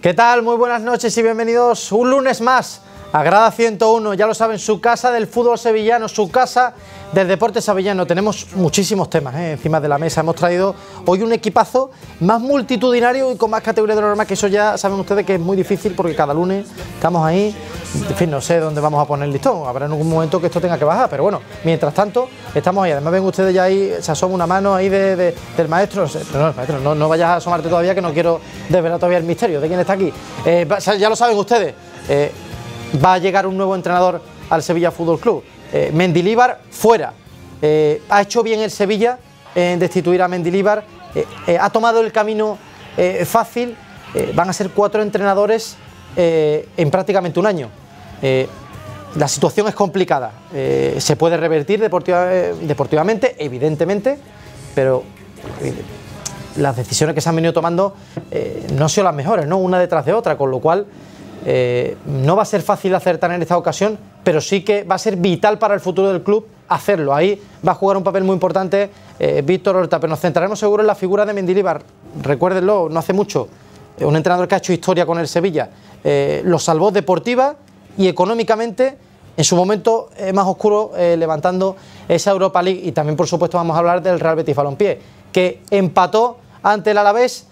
¿Qué tal? Muy buenas noches y bienvenidos un lunes más Agrada 101, ya lo saben, su casa del fútbol sevillano, su casa del deporte sevillano. Tenemos muchísimos temas ¿eh? encima de la mesa. Hemos traído hoy un equipazo más multitudinario y con más categoría de normas... que eso ya saben ustedes que es muy difícil porque cada lunes estamos ahí. En fin, no sé dónde vamos a poner el listón. Habrá en algún momento que esto tenga que bajar, pero bueno, mientras tanto, estamos ahí. Además, ven ustedes ya ahí, se asoma una mano ahí del maestro. No, no, vayas a asomarte todavía, que no quiero desvelar todavía el misterio de quién está aquí. Eh, ya lo saben ustedes. Eh, va a llegar un nuevo entrenador al Sevilla Fútbol Club. Eh, ...Mendilibar, fuera. Eh, ha hecho bien el Sevilla en destituir a Mendilíbar. Eh, ha tomado el camino fácil. van a ser cuatro entrenadores en prácticamente un año. la situación es complicada. se puede revertir deportivamente, evidentemente, pero las decisiones que se han venido tomando no son las mejores, ¿no? Una detrás de otra, con lo cual eh, no va a ser fácil acertar en esta ocasión, pero sí que va a ser vital para el futuro del club hacerlo. Ahí va a jugar un papel muy importante eh, Víctor Horta, pero nos centraremos seguro en la figura de Mendilibar. Recuérdenlo, no hace mucho, un entrenador que ha hecho historia con el Sevilla. Eh, lo salvó deportiva y económicamente en su momento más oscuro, levantando esa Europa League. Y también, por supuesto, vamos a hablar del Real Betis Balompié, que empató ante el Alavés,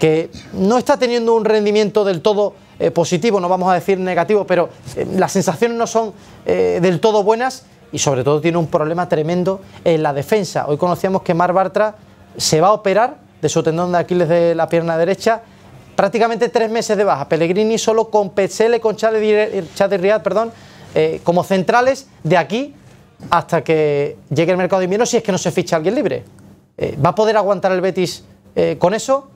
que no está teniendo un rendimiento del todo eh, positivo, no vamos a decir negativo, pero eh, las sensaciones no son eh, del todo buenas y sobre todo tiene un problema tremendo en la defensa. Hoy conocíamos que Mar Bartra se va a operar de su tendón de Aquiles de la pierna derecha, prácticamente tres meses de baja. Pellegrini solo con Petzele, con Chad Riad, perdón, como centrales de aquí hasta que llegue el mercado de invierno si es que no se ficha alguien libre. ¿Va a poder aguantar el Betis con eso?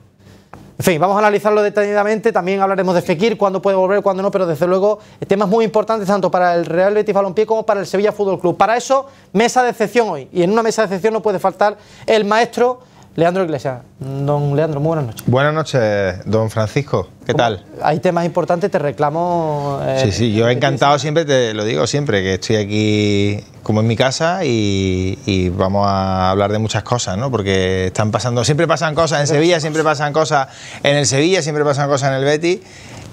En fin, vamos a analizarlo detenidamente también hablaremos de Fekir, cuándo puede volver, cuándo no, pero desde luego temas muy importantes tanto para el Real Betis Balompié como para el Sevilla Fútbol Club. Para eso, mesa de excepción hoy, y en una mesa de excepción no puede faltar el maestro Leandro Iglesias, don Leandro, muy buenas noches. Buenas noches, don Francisco, ¿qué tal? Hay temas importantes, te reclamo... Eh, sí, sí, yo he encantado siempre, te lo digo siempre, que estoy aquí como en mi casa y, y, vamos a hablar de muchas cosas, ¿no? Porque están pasando, siempre pasan cosas en Sevilla, siempre pasan cosas en el Sevilla, siempre pasan cosas en el Betis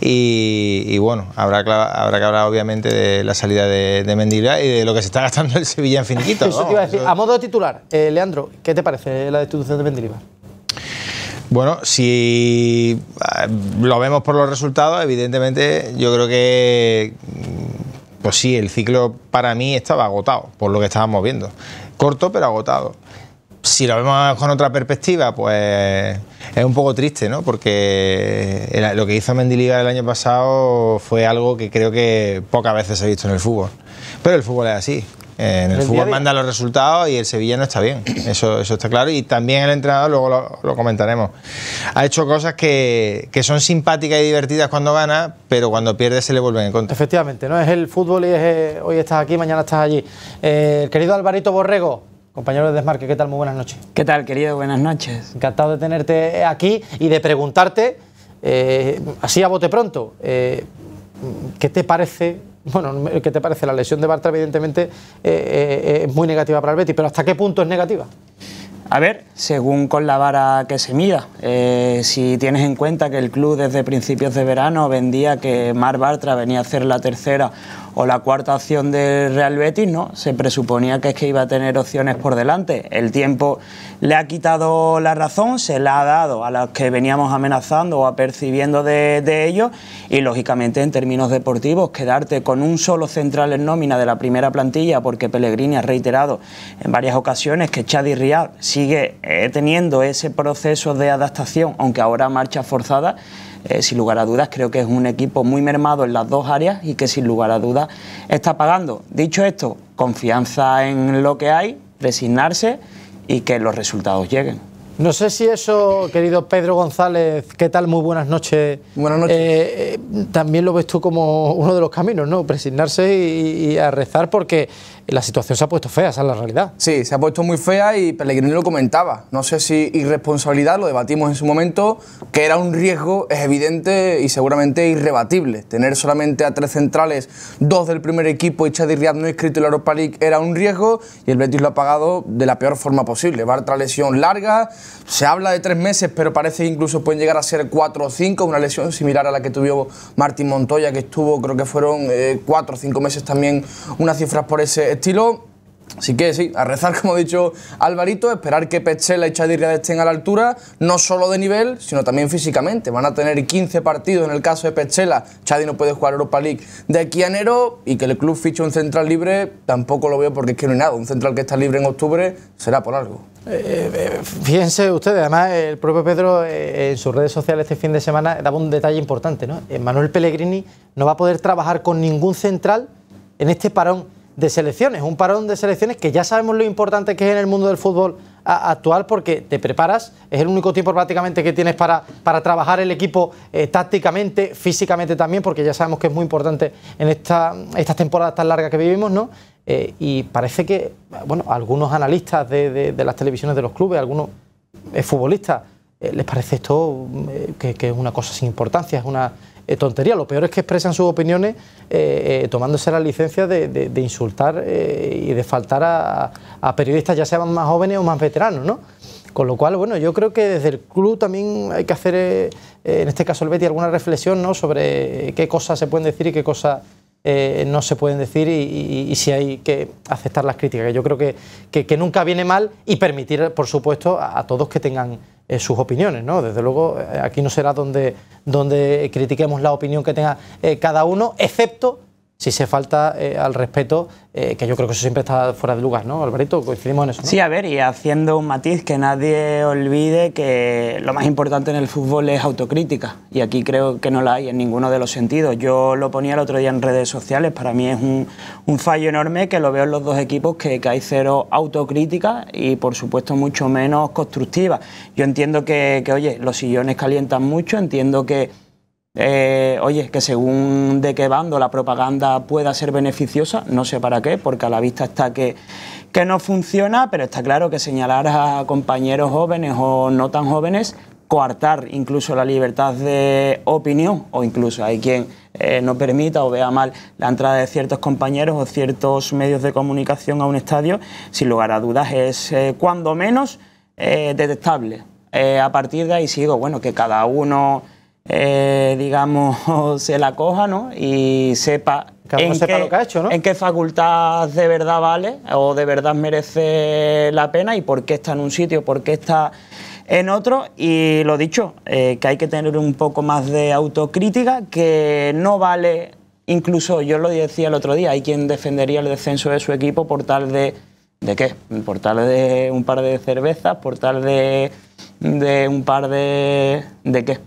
y, bueno, habrá, habrá que hablar obviamente de la salida de, de y de lo que se está gastando el Sevilla en finiquitos. a modo titular, eh, Leandro, ¿qué te parece la destitución de Mendilibar? Bueno, si eh, lo vemos por los resultados, evidentemente yo creo que, pues sí, el ciclo para mí estaba agotado, por lo que estábamos viendo. Corto pero agotado si lo vemos con otra perspectiva, pues es un poco triste, ¿no? Porque lo que hizo Mendiliga el año pasado fue algo que creo que pocas veces he visto en el fútbol. Pero el fútbol es así. En el, fútbol manda los resultados y el Sevillano está bien, eso, está claro. Y también el entrenador, luego lo, comentaremos, ha hecho cosas que, son simpáticas y divertidas cuando gana, pero cuando pierde se le vuelven en contra. Efectivamente, no es el fútbol y es, eh, hoy estás aquí, mañana estás allí. Eh, querido Alvarito Borrego, Compañero de Desmarque, ¿qué tal? Muy buenas noches. ¿Qué tal, querido? Buenas noches. Encantado de tenerte aquí y de preguntarte, eh, así a bote pronto, eh, ¿qué te parece? Bueno, ¿qué te parece? La lesión de Bartra, evidentemente, eh, es muy negativa para el Betis, pero ¿hasta qué punto es negativa? A ver, según con la vara que se mira, si tienes en cuenta que el club desde principios de verano vendía que Mar Bartra venía a hacer la tercera o la cuarta opción del Real Betis, ¿no? Se presuponía que es que iba a tener opciones por delante. El tiempo le ha quitado la razón, se la ha dado a las que veníamos amenazando o apercibiendo de, ellos y lógicamente en términos deportivos quedarte con un solo central en nómina de la primera plantilla porque Pellegrini ha reiterado en varias ocasiones que Chadi Rial sigue eh, teniendo ese proceso de adaptación, aunque ahora marcha forzada eh, sin lugar a dudas creo que es un equipo muy mermado en las dos áreas y que sin lugar a dudas está pagando. Dicho esto, confianza en lo que hay, resignarse y que los resultados lleguen. No sé si eso, querido Pedro González, ¿qué tal? Muy buenas noches. Buenas noches. Eh, eh, también lo ves tú como uno de los caminos, ¿no? Resignarse y, y a rezar porque la situación se ha puesto fea, esa es la realidad. Sí, se ha puesto muy fea y Pellegrini lo comentaba. No sé si irresponsabilidad, lo debatimos en su momento, que era un riesgo, es evidente y seguramente irrebatible. Tener solamente a tres centrales, dos del primer equipo y Chadi Riad no inscrito en la Europa League era un riesgo y el Betis lo ha pagado de la peor forma posible. Va otra lesión larga, se habla de tres meses, pero parece incluso pueden llegar a ser cuatro o cinco, una lesión similar a la que tuvo Martín Montoya, que estuvo, creo que fueron eh, cuatro o cinco meses también, unas cifras por ese estilo, Así que sí, a rezar, como ha dicho Alvarito, esperar que Pechela y Chadirria estén a la altura, no solo de nivel, sino también físicamente. Van a tener 15 partidos en el caso de Pechela. Chadi no puede jugar Europa League de aquí a enero y que el club fiche un central libre, tampoco lo veo porque es que no hay nada. Un central que está libre en octubre será por algo. Eh, eh, fíjense ustedes, además el propio Pedro eh, en sus redes sociales este fin de semana daba un detalle importante, ¿no? Manuel Pellegrini no va a poder trabajar con ningún central en este parón de selecciones, un parón de selecciones que ya sabemos lo importante que es en el mundo del fútbol actual porque te preparas, es el único tiempo prácticamente que tienes para, para trabajar el equipo eh, tácticamente, físicamente también, porque ya sabemos que es muy importante en esta, estas temporadas tan largas que vivimos, ¿no? Eh, y parece que, bueno, algunos analistas de, de, las televisiones de los clubes, algunos eh, futbolistas, les parece esto que, es una cosa sin importancia, es una, tontería. Lo peor es que expresan sus opiniones eh, eh, tomándose la licencia de, insultar eh, y de faltar a, periodistas, ya sean más jóvenes o más veteranos, ¿no? Con lo cual, bueno, yo creo que desde el club también hay que hacer, en este caso el Betty, alguna reflexión ¿no? sobre qué cosas se pueden decir y qué cosas eh, no se pueden decir y, si hay que aceptar las críticas, que yo creo que, nunca viene mal y permitir, por supuesto, a, todos que tengan eh, sus opiniones, ¿no? Desde luego, eh, aquí no será donde, donde critiquemos la opinión que tenga cada uno, excepto si se falta eh, al respeto, eh, que yo creo que eso siempre está fuera de lugar, ¿no, Alvarito? Coincidimos en eso. Sí, a ver, y haciendo un matiz, que nadie olvide que lo más importante en el fútbol es autocrítica, y aquí creo que no la hay en ninguno de los sentidos. Yo lo ponía el otro día en redes sociales, para mí es un, fallo enorme que lo veo en los dos equipos, que, hay cero autocrítica y por supuesto mucho menos constructiva. Yo entiendo que oye, los sillones calientan mucho, entiendo que eh, oye, que según de qué bando la propaganda pueda ser beneficiosa, no sé para qué, porque a la vista está que, que no funciona, pero está claro que señalar a compañeros jóvenes o no tan jóvenes, coartar incluso la libertad de opinión, o incluso hay quien eh, no permita o vea mal la entrada de ciertos compañeros o ciertos medios de comunicación a un estadio, sin lugar a dudas es eh, cuando menos eh, detectable. a partir de ahí sigo, bueno, que cada uno eh, digamos, se la coja ¿no? y sepa, en, qué, en qué facultad de verdad vale o de verdad merece la pena y por qué está en un sitio, por qué está en otro. Y lo dicho, eh, que hay que tener un poco más de autocrítica, que no vale, incluso yo lo decía el otro día, hay quien defendería el descenso de su equipo por tal de... ¿De qué? Por tal de un par de cervezas, por tal de, de un par de... ¿De qué?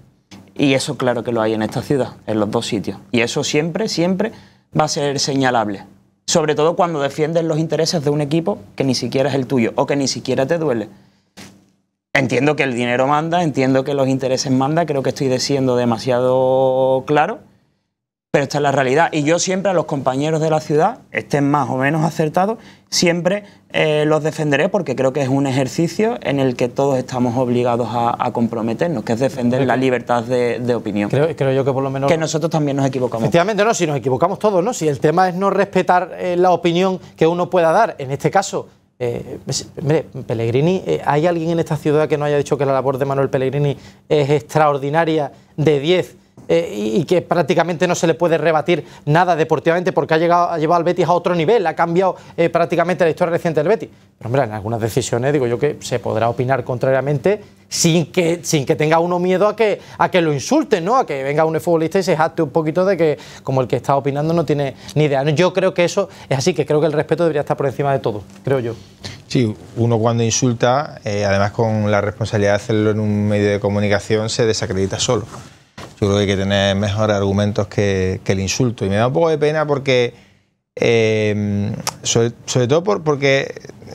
Y eso claro que lo hay en esta ciudad, en los dos sitios. Y eso siempre, siempre va a ser señalable. Sobre todo cuando defiendes los intereses de un equipo que ni siquiera es el tuyo o que ni siquiera te duele. Entiendo que el dinero manda, entiendo que los intereses manda, creo que estoy diciendo demasiado claro, pero esta es la realidad. Y yo siempre a los compañeros de la ciudad, estén más o menos acertados, siempre eh, los defenderé porque creo que es un ejercicio en el que todos estamos obligados a, comprometernos, que es defender la libertad de, opinión. Creo, yo que por lo menos... Que nosotros también nos equivocamos. Efectivamente, no, si nos equivocamos todos, ¿no? Si el tema es no respetar eh, la opinión que uno pueda dar, en este caso... Eh, mire, Pellegrini, ¿hay alguien en esta ciudad que no haya dicho que la labor de Manuel Pellegrini es extraordinaria de 10? Eh, y, que prácticamente no se le puede rebatir nada deportivamente porque ha, llegado, llevado al Betis a otro nivel, ha cambiado eh, prácticamente la historia reciente del Betis. Pero hombre, en algunas decisiones digo yo que se podrá opinar contrariamente sin que, tenga uno miedo a que, lo insulten, ¿no? A que venga un futbolista y se jacte un poquito de que como el que está opinando no tiene ni idea. Yo creo que eso es así, que creo que el respeto debería estar por encima de todo, creo yo. Sí, uno cuando insulta, eh, además con la responsabilidad de hacerlo en un medio de comunicación, se desacredita solo yo creo que hay que tener mejores argumentos que, el insulto. Y me da un poco de pena porque, em, sobre, todo porque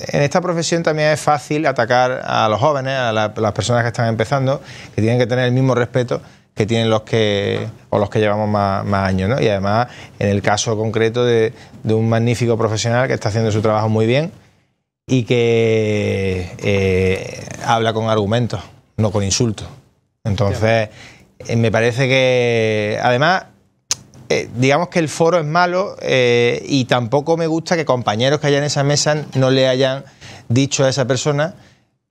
en esta profesión también es fácil atacar a los jóvenes, a las personas que están empezando, que tienen que tener el mismo respeto que tienen los que o los que llevamos más, años, ¿no? Y además, en el caso concreto de, un magnífico profesional que está haciendo su trabajo muy bien y que eh, habla con argumentos, no con insultos. Entonces, eh, me parece que, además, eh, digamos que el foro es malo eh, y tampoco me gusta que compañeros que hayan en esa mesa no le hayan dicho a esa persona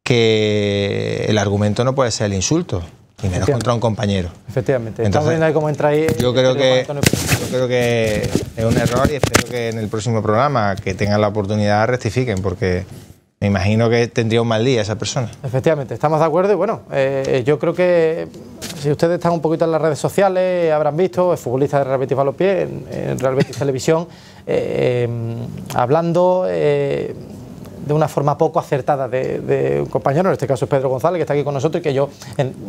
que el argumento no puede ser el insulto. Y menos contra un compañero. Efectivamente. Entonces, ahí cómo entra ahí yo, creo que, yo creo que es un error y espero que en el próximo programa que tengan la oportunidad rectifiquen, porque me imagino que tendría un mal día esa persona. Efectivamente, estamos de acuerdo y bueno, yo creo que si ustedes están un poquito en las redes sociales, habrán visto, el futbolista de Real Betis Balompié, en, Real Betis Televisión, eh, em, hablando eh, de una forma poco acertada de, un compañero, en este caso es Pedro González, que está aquí con nosotros y que yo,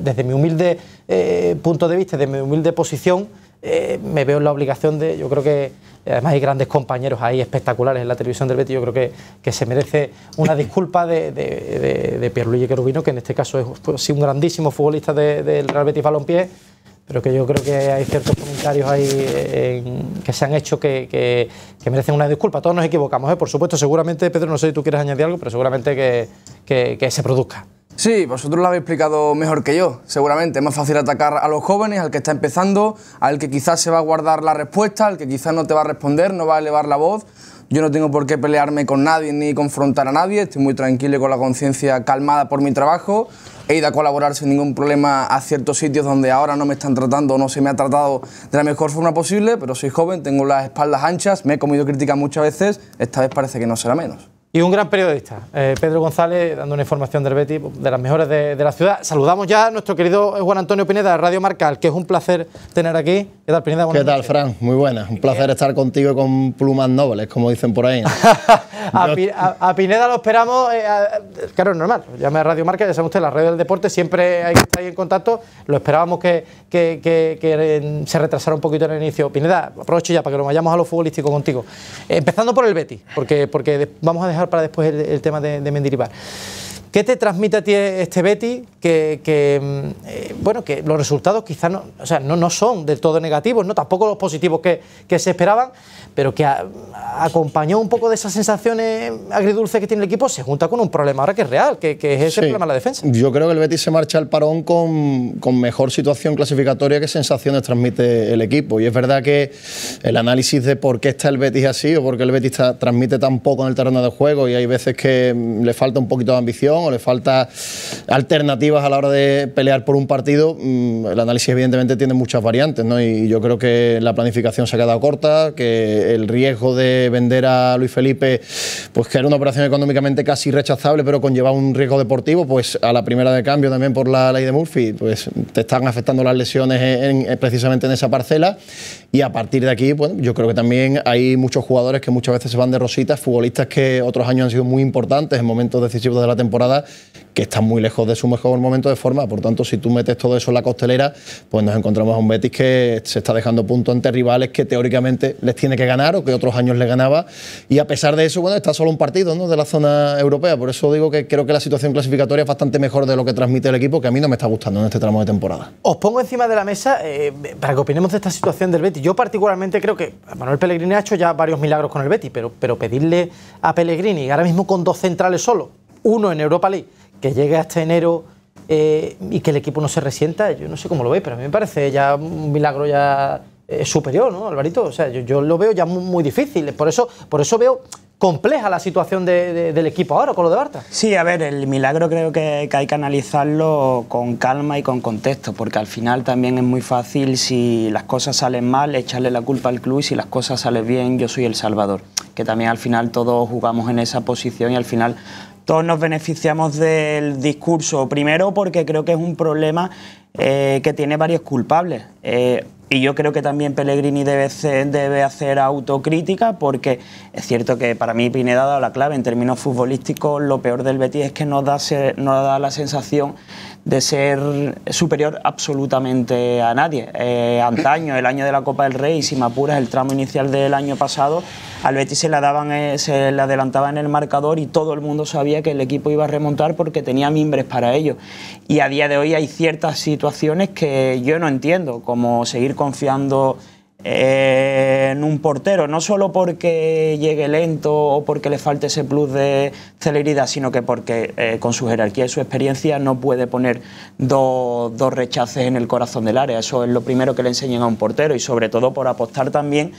desde mi humilde eh, punto de vista, desde mi humilde posición, eh, me veo en la obligación de, yo creo que además hay grandes compañeros ahí espectaculares en la televisión del Betis, yo creo que, que se merece una disculpa de, de, de, Pierluigi Querubino, que en este caso es pues, un grandísimo futbolista del Real Betis Balompié, pero que yo creo que hay ciertos comentarios ahí eh, que se han hecho que, merecen una disculpa. Todos nos equivocamos, ¿eh? por supuesto, seguramente, Pedro, no sé si tú quieres añadir algo, pero seguramente que se produzca. Sí, vosotros lo habéis explicado mejor que yo, seguramente. Es más fácil atacar a los jóvenes, al que está empezando, al que quizás se va a guardar la respuesta, al que quizás no te va a responder, no va a elevar la voz. Yo no tengo por qué pelearme con nadie ni confrontar a nadie, estoy muy tranquilo y con la conciencia calmada por mi trabajo. He ido a colaborar sin ningún problema a ciertos sitios donde ahora no me están tratando o no se me ha tratado de la mejor forma posible, pero soy joven, tengo las espaldas anchas, me he comido críticas muchas veces, esta vez parece que no será menos y un gran periodista, eh, Pedro González, dando una información del Betis, de las mejores de, la ciudad. Saludamos ya a nuestro querido Juan Antonio Pineda de Radio Marcal, que es un placer tener aquí. ¿Qué tal, Pineda? Fran? Muy buenas. Un placer estar contigo y con plumas nobles, como dicen por ahí. a, Pineda lo esperamos, eh, claro, es normal, llame a Radio Marca, ya sabe usted, la red del deporte, siempre hay que estar ahí en contacto. Lo esperábamos que, que, que em, se retrasara un poquito en el inicio. Pineda, aprovecho ya para que lo vayamos a lo futbolístico contigo. empezando por el Betis, porque, porque vamos a dejar para después el, tema de, de ¿Qué te transmite a ti este Betty? Que, mm, eh, bueno, que los resultados quizás no, o sea, no, no, son del todo negativos, no tampoco los positivos que, se esperaban, pero que acompañó un poco de esas sensaciones agridulces que tiene el equipo, se junta con un problema ahora que es real, que, es ese problema de la defensa. Yo creo que el Betis se marcha al parón con, mejor situación clasificatoria que sensaciones transmite el equipo. Y es verdad que el análisis de por qué está el Betis así o por qué el Betis transmite tan poco en el terreno de juego y hay veces que mm, le falta un poquito de ambición o le falta alternativas a la hora de pelear por un partido, mm, el análisis evidentemente tiene muchas variantes, ¿no? Y yo creo que la planificación se ha quedado corta, que el riesgo de vender a Luis Felipe, pues que era una operación económicamente casi rechazable, pero conllevaba un riesgo deportivo, pues a la primera de cambio también por la ley de Murphy, pues te están afectando las lesiones eh, precisamente en esa parcela. Y a partir de aquí, bueno, yo creo que también hay muchos jugadores que muchas veces se van de rositas, futbolistas que otros años han sido muy importantes en momentos decisivos de la temporada que está muy lejos de su mejor momento de forma. Por tanto, si tú metes todo eso en la costelera, pues nos encontramos a un Betis que se está dejando punto ante rivales que teóricamente les tiene que ganar o que otros años le ganaba. Y a pesar de eso, bueno, está solo un partido ¿no? de la zona europea. Por eso digo que creo que la situación clasificatoria es bastante mejor de lo que transmite el equipo, que a mí no me está gustando en este tramo de temporada. Os pongo encima de la mesa eh, para que opinemos de esta situación del Betis. Yo particularmente creo que Manuel Pellegrini ha hecho ya varios milagros con el Betis, pero, pero pedirle a Pellegrini, ahora mismo con dos centrales solo, uno en Europa League, que llegue hasta enero eh, y que el equipo no se resienta, yo no sé cómo lo veis, pero a mí me parece ya un milagro ya eh, superior, ¿no, Alvarito? O sea, yo, lo veo ya muy, difícil. Por eso, por eso veo compleja la situación del equipo ahora con lo de Barta. Sí, a ver, el milagro creo que, hay que analizarlo con calma y con contexto, porque al final también es muy fácil si las cosas salen mal echarle la culpa al club y si las cosas salen bien yo soy el salvador, que también al final todos jugamos en esa posición y al final todos nos beneficiamos del discurso. Primero porque creo que es un problema eh, que tiene varios culpables. Eh, y yo creo que también Pellegrini debe, hacer autocrítica porque es cierto que para mí Pineda ha dado la clave. En términos futbolísticos, lo peor del Betis es que no da, da la sensación de ser superior absolutamente a nadie. Eh, antaño, el año de la Copa del Rey, y si apuras, el tramo inicial del año pasado, al Betis se la daban, eh, se le adelantaba en el marcador y todo el mundo sabía que el equipo iba a remontar porque tenía mimbres para ello. Y a día de hoy hay ciertas situaciones que yo no entiendo, como seguir confiando en un portero, no solo porque llegue lento o porque le falte ese plus de celeridad, sino que porque eh, con su jerarquía y su experiencia no puede poner dos, dos rechaces en el corazón del área. Eso es lo primero que le enseñan a un portero y sobre todo por apostar también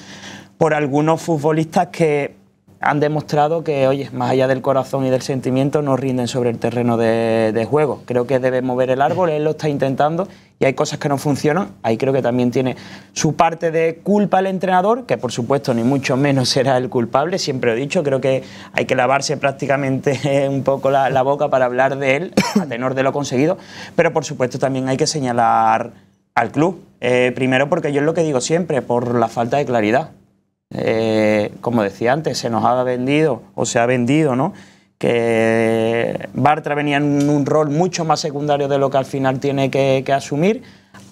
por algunos futbolistas que han demostrado que, oye, más allá del corazón y del sentimiento, no rinden sobre el terreno de, juego. Creo que debe mover el árbol, él lo está intentando y hay cosas que no funcionan. Ahí creo que también tiene su parte de culpa el entrenador, que por supuesto ni mucho menos será el culpable, siempre he dicho, creo que hay que lavarse prácticamente un poco la, boca para hablar de él, a tenor de lo conseguido, pero por supuesto también hay que señalar al club. Eh, primero porque yo es lo que digo siempre, por la falta de claridad. Eh, como decía antes, se nos ha vendido o se ha vendido, ¿no? Que Bartra venía en un rol mucho más secundario de lo que al final tiene que, asumir,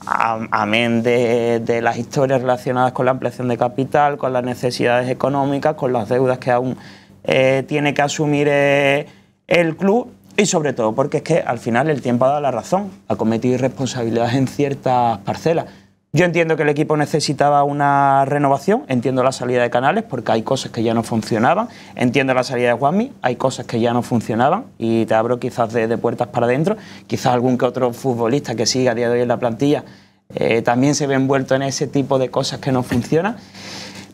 amén de, las historias relacionadas con la ampliación de capital, con las necesidades económicas, con las deudas que aún eh, tiene que asumir eh, el club y sobre todo porque es que al final el tiempo ha dado la razón, ha cometido irresponsabilidades en ciertas parcelas yo entiendo que el equipo necesitaba una renovación, entiendo la salida de Canales porque hay cosas que ya no funcionaban, entiendo la salida de Juanmi, hay cosas que ya no funcionaban y te abro quizás de, puertas para adentro, quizás algún que otro futbolista que siga a día de hoy en la plantilla eh, también se ve envuelto en ese tipo de cosas que no funcionan,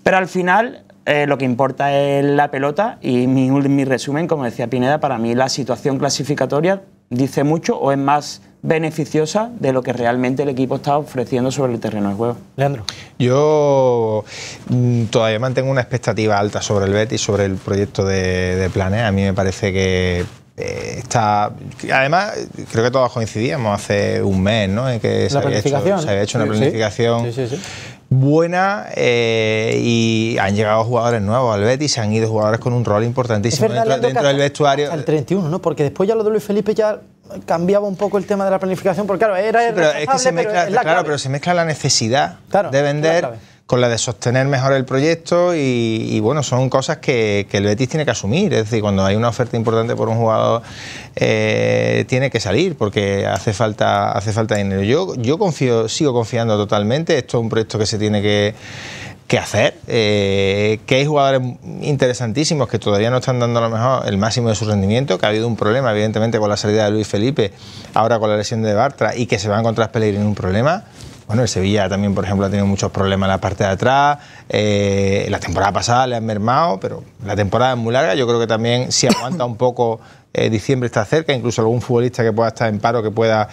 pero al final eh, lo que importa es la pelota y mi, mi resumen, como decía Pineda, para mí la situación clasificatoria dice mucho o es más beneficiosa de lo que realmente el equipo está ofreciendo sobre el terreno de juego. Leandro. Yo mm, todavía mantengo una expectativa alta sobre el Betis, sobre el proyecto de, de Planes. A mí me parece que eh, está. Además, creo que todos coincidíamos hace un mes, ¿no? En que se había, hecho, una planificación. buena eh, y han llegado jugadores nuevos al Betis, se han ido jugadores con un rol importantísimo dentro, del vestuario. Al 31, ¿no? Porque después ya lo de Luis Felipe ya cambiaba un poco el tema de la planificación, porque claro, era pero es se mezcla, claro, pero se mezcla la necesidad de vender con la de sostener mejor el proyecto y, bueno, son cosas que, el Betis tiene que asumir, es decir, cuando hay una oferta importante por un jugador eh, tiene que salir porque hace falta hace falta dinero. Yo yo confío, sigo confiando totalmente, esto es un proyecto que se tiene que qué hacer, eh, que hay jugadores interesantísimos que todavía no están dando a lo mejor el máximo de su rendimiento, que ha habido un problema evidentemente con la salida de Luis Felipe, ahora con la lesión de Bartra y que se va a encontrar Pellegrini en un problema. Bueno, el Sevilla también, por ejemplo, ha tenido muchos problemas en la parte de atrás. Eh, la temporada pasada le han mermado, pero la temporada es muy larga. Yo creo que también si aguanta un poco, eh, diciembre está cerca, incluso algún futbolista que pueda estar en paro, que pueda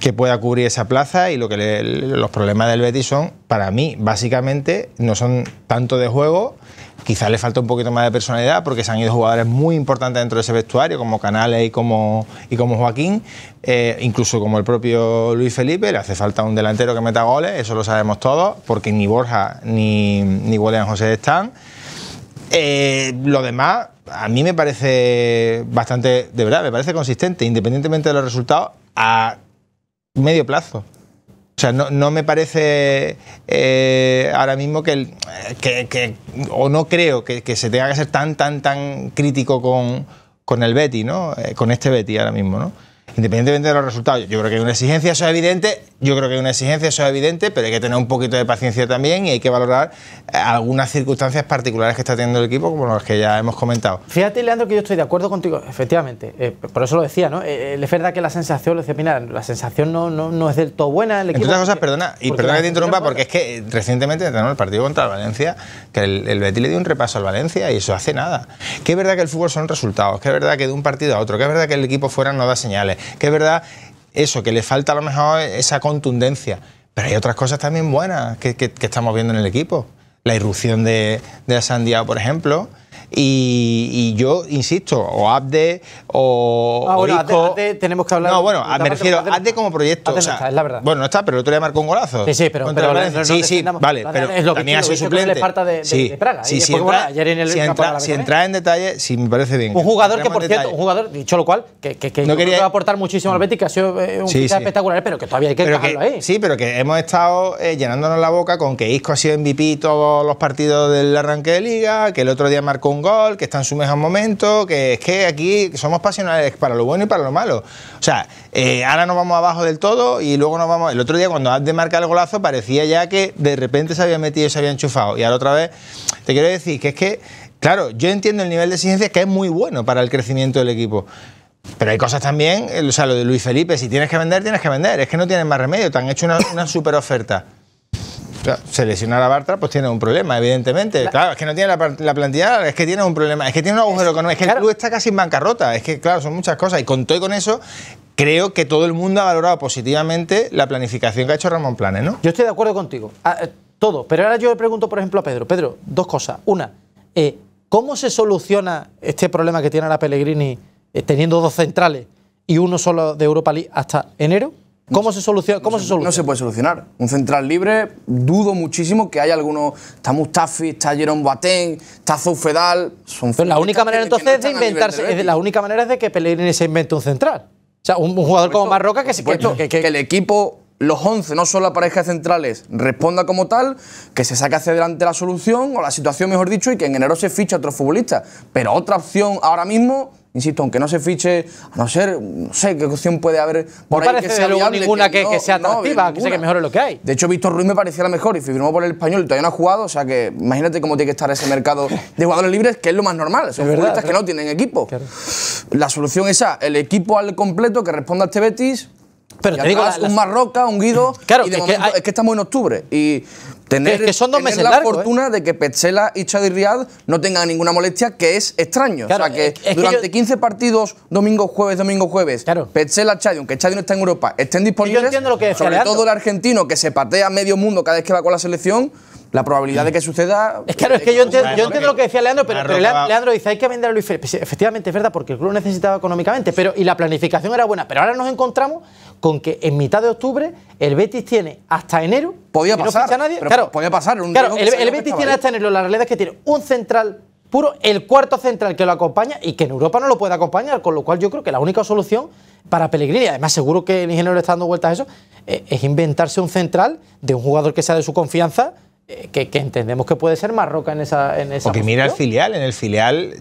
que pueda cubrir esa plaza y lo que los problemas del Betis son, para mí, básicamente, no son tanto de juego. Quizás le falta un poquito más de personalidad porque se han ido jugadores muy importantes dentro de ese vestuario, como Canales y como, y como Joaquín, eh, incluso como el propio Luis Felipe. Le hace falta un delantero que meta goles, eso lo sabemos todos, porque ni Borja ni, ni José están. Eh, lo demás, a mí me parece bastante, de verdad, me parece consistente, independientemente de los resultados. A medio plazo. O sea, no, me parece eh, ahora mismo que, el, que, o no creo que, se tenga que ser tan, tan, tan crítico con, con el Betty, ¿no? Eh, con este Betty ahora mismo, ¿no? Independientemente de los resultados, yo creo que hay una exigencia, eso es evidente, yo creo que hay una exigencia, eso es evidente, pero hay que tener un poquito de paciencia también y hay que valorar eh, algunas circunstancias particulares que está teniendo el equipo, como las que ya hemos comentado. Fíjate, Leandro, que yo estoy de acuerdo contigo, efectivamente, eh, por eso lo decía, ¿no? Eh, es verdad que la sensación, lo decía la sensación no, no, es del todo buena. El equipo, Entre otras cosas, perdona, y perdona que te interrumpa, porque es que recientemente tenemos el partido contra Valencia, que el, el Betis le dio un repaso al Valencia y eso hace nada. Que es verdad que el fútbol son resultados, que es verdad que de un partido a otro, que es verdad que el equipo fuera no da señales, que es verdad eso, que le falta a lo mejor esa contundencia. Pero hay otras cosas también buenas que, estamos viendo en el equipo. La irrupción de, de por ejemplo, y, yo insisto, o ABDE o. Ah, tenemos que hablar. No, bueno, me refiero a ABDE como proyecto. es la verdad. Bueno, no está, pero el otro día marcó un golazo. Sí, sí, pero. pero no, no sí, sí, vale, pero es lo que suplente. Esparta de, Praga. sí, si, entra, si ¿eh? entra en detalle, sí, me parece bien. Un jugador que, por cierto, un jugador, dicho lo cual, que, no quería... aportar muchísimo al Betis, que ha sido eh, un fichaje espectacular, pero que todavía hay que dejarlo ahí. Sí, pero que hemos estado eh, llenándonos la boca con que Isco ha sido MVP todos los partidos del arranque de liga, que el otro día marcó un gol, que está en su mejor momento, que es que aquí somos pasionales para lo bueno y para lo malo. O sea, eh, ahora nos vamos abajo del todo y luego nos vamos. El otro día, cuando has de marcar el golazo, parecía ya que de repente se había metido y se había enchufado. Y ahora otra vez, te quiero decir que es que, claro, yo entiendo el nivel de exigencia que es muy bueno para el crecimiento del equipo. Pero hay cosas también, eh, o sea, lo de Luis Felipe, si tienes que vender, tienes que vender. Es que no tienes más remedio, te han hecho una super oferta se a Bartra, pues tiene un problema, evidentemente. Claro, es que no tiene la, plantilla, es que tiene un problema, es que tiene un agujero económico, es que el club está casi en bancarrota, es que, claro, son muchas cosas. Y con todo y con eso, creo que todo el mundo ha valorado positivamente la planificación que ha hecho Ramón Planes, ¿no? Yo estoy de acuerdo contigo, ah, eh, todo. Pero ahora yo le pregunto, por ejemplo, a Pedro. Pedro, dos cosas. Una, eh, ¿cómo se soluciona este problema que tiene la Pellegrini eh, teniendo dos centrales y uno solo de Europa League hasta enero? ¿Cómo se soluciona? ¿Cómo se, No se puede solucionar. Un central libre, dudo muchísimo que haya alguno. Está Mustafi, está Jerón Batén, está Zoufedal. la única manera entonces de inventarse. es la única manera es de que Pellegrini se invente un central. O sea, un, jugador como Marroca que se que, que, el equipo los 11, no solo la pareja de centrales, responda como tal, que se saque hacia adelante la solución o la situación, mejor dicho, y que en enero se ficha otro futbolista. Pero otra opción ahora mismo insisto, aunque no se fiche, a no ser, no sé qué opción puede haber por no parece que sea de ninguna que, sea atractiva, que sea que mejore lo que hay. De hecho, Víctor Ruiz me parecía la mejor y firmó por el español, y todavía no ha jugado, o sea que imagínate cómo tiene que estar ese mercado de jugadores libres, que es lo más normal, son jugadores que no tienen equipo. La solución es esa, el equipo al completo que responda a este Betis, pero un Marroca, un Guido. Claro, y es, que es que estamos en octubre. Y Tener, son la fortuna ¿eh? de que Petzela y Chadi Riad no tengan ninguna molestia, que es extraño. o sea, que durante 15 partidos, domingo, jueves, domingo, jueves, Petzela, Chadi, aunque Chadi no está en Europa, estén disponibles. Sobre todo el argentino que se patea medio mundo cada vez que va con la selección la probabilidad de que suceda. Es claro, es que eh, yo entiendo, lo que decía Leandro, pero, Leandro dice: hay que vender a Luis Felipe. Efectivamente, es verdad, porque el club lo necesitaba económicamente, pero y la planificación era buena. Pero ahora nos encontramos con que en mitad de octubre el Betis tiene hasta enero. Podía pasar. nadie. Pero podía pasar. el, Betis tiene hasta enero. La realidad es que tiene un central puro, el cuarto central que lo acompaña y que en Europa no lo puede acompañar, con lo cual yo creo que la única solución para Pellegrini, además seguro que el ingeniero le está dando vueltas a eso, eh, es inventarse un central de un jugador que sea de su confianza eh, que, entendemos que puede ser Marroca en esa en esa Porque mira el filial, en el filial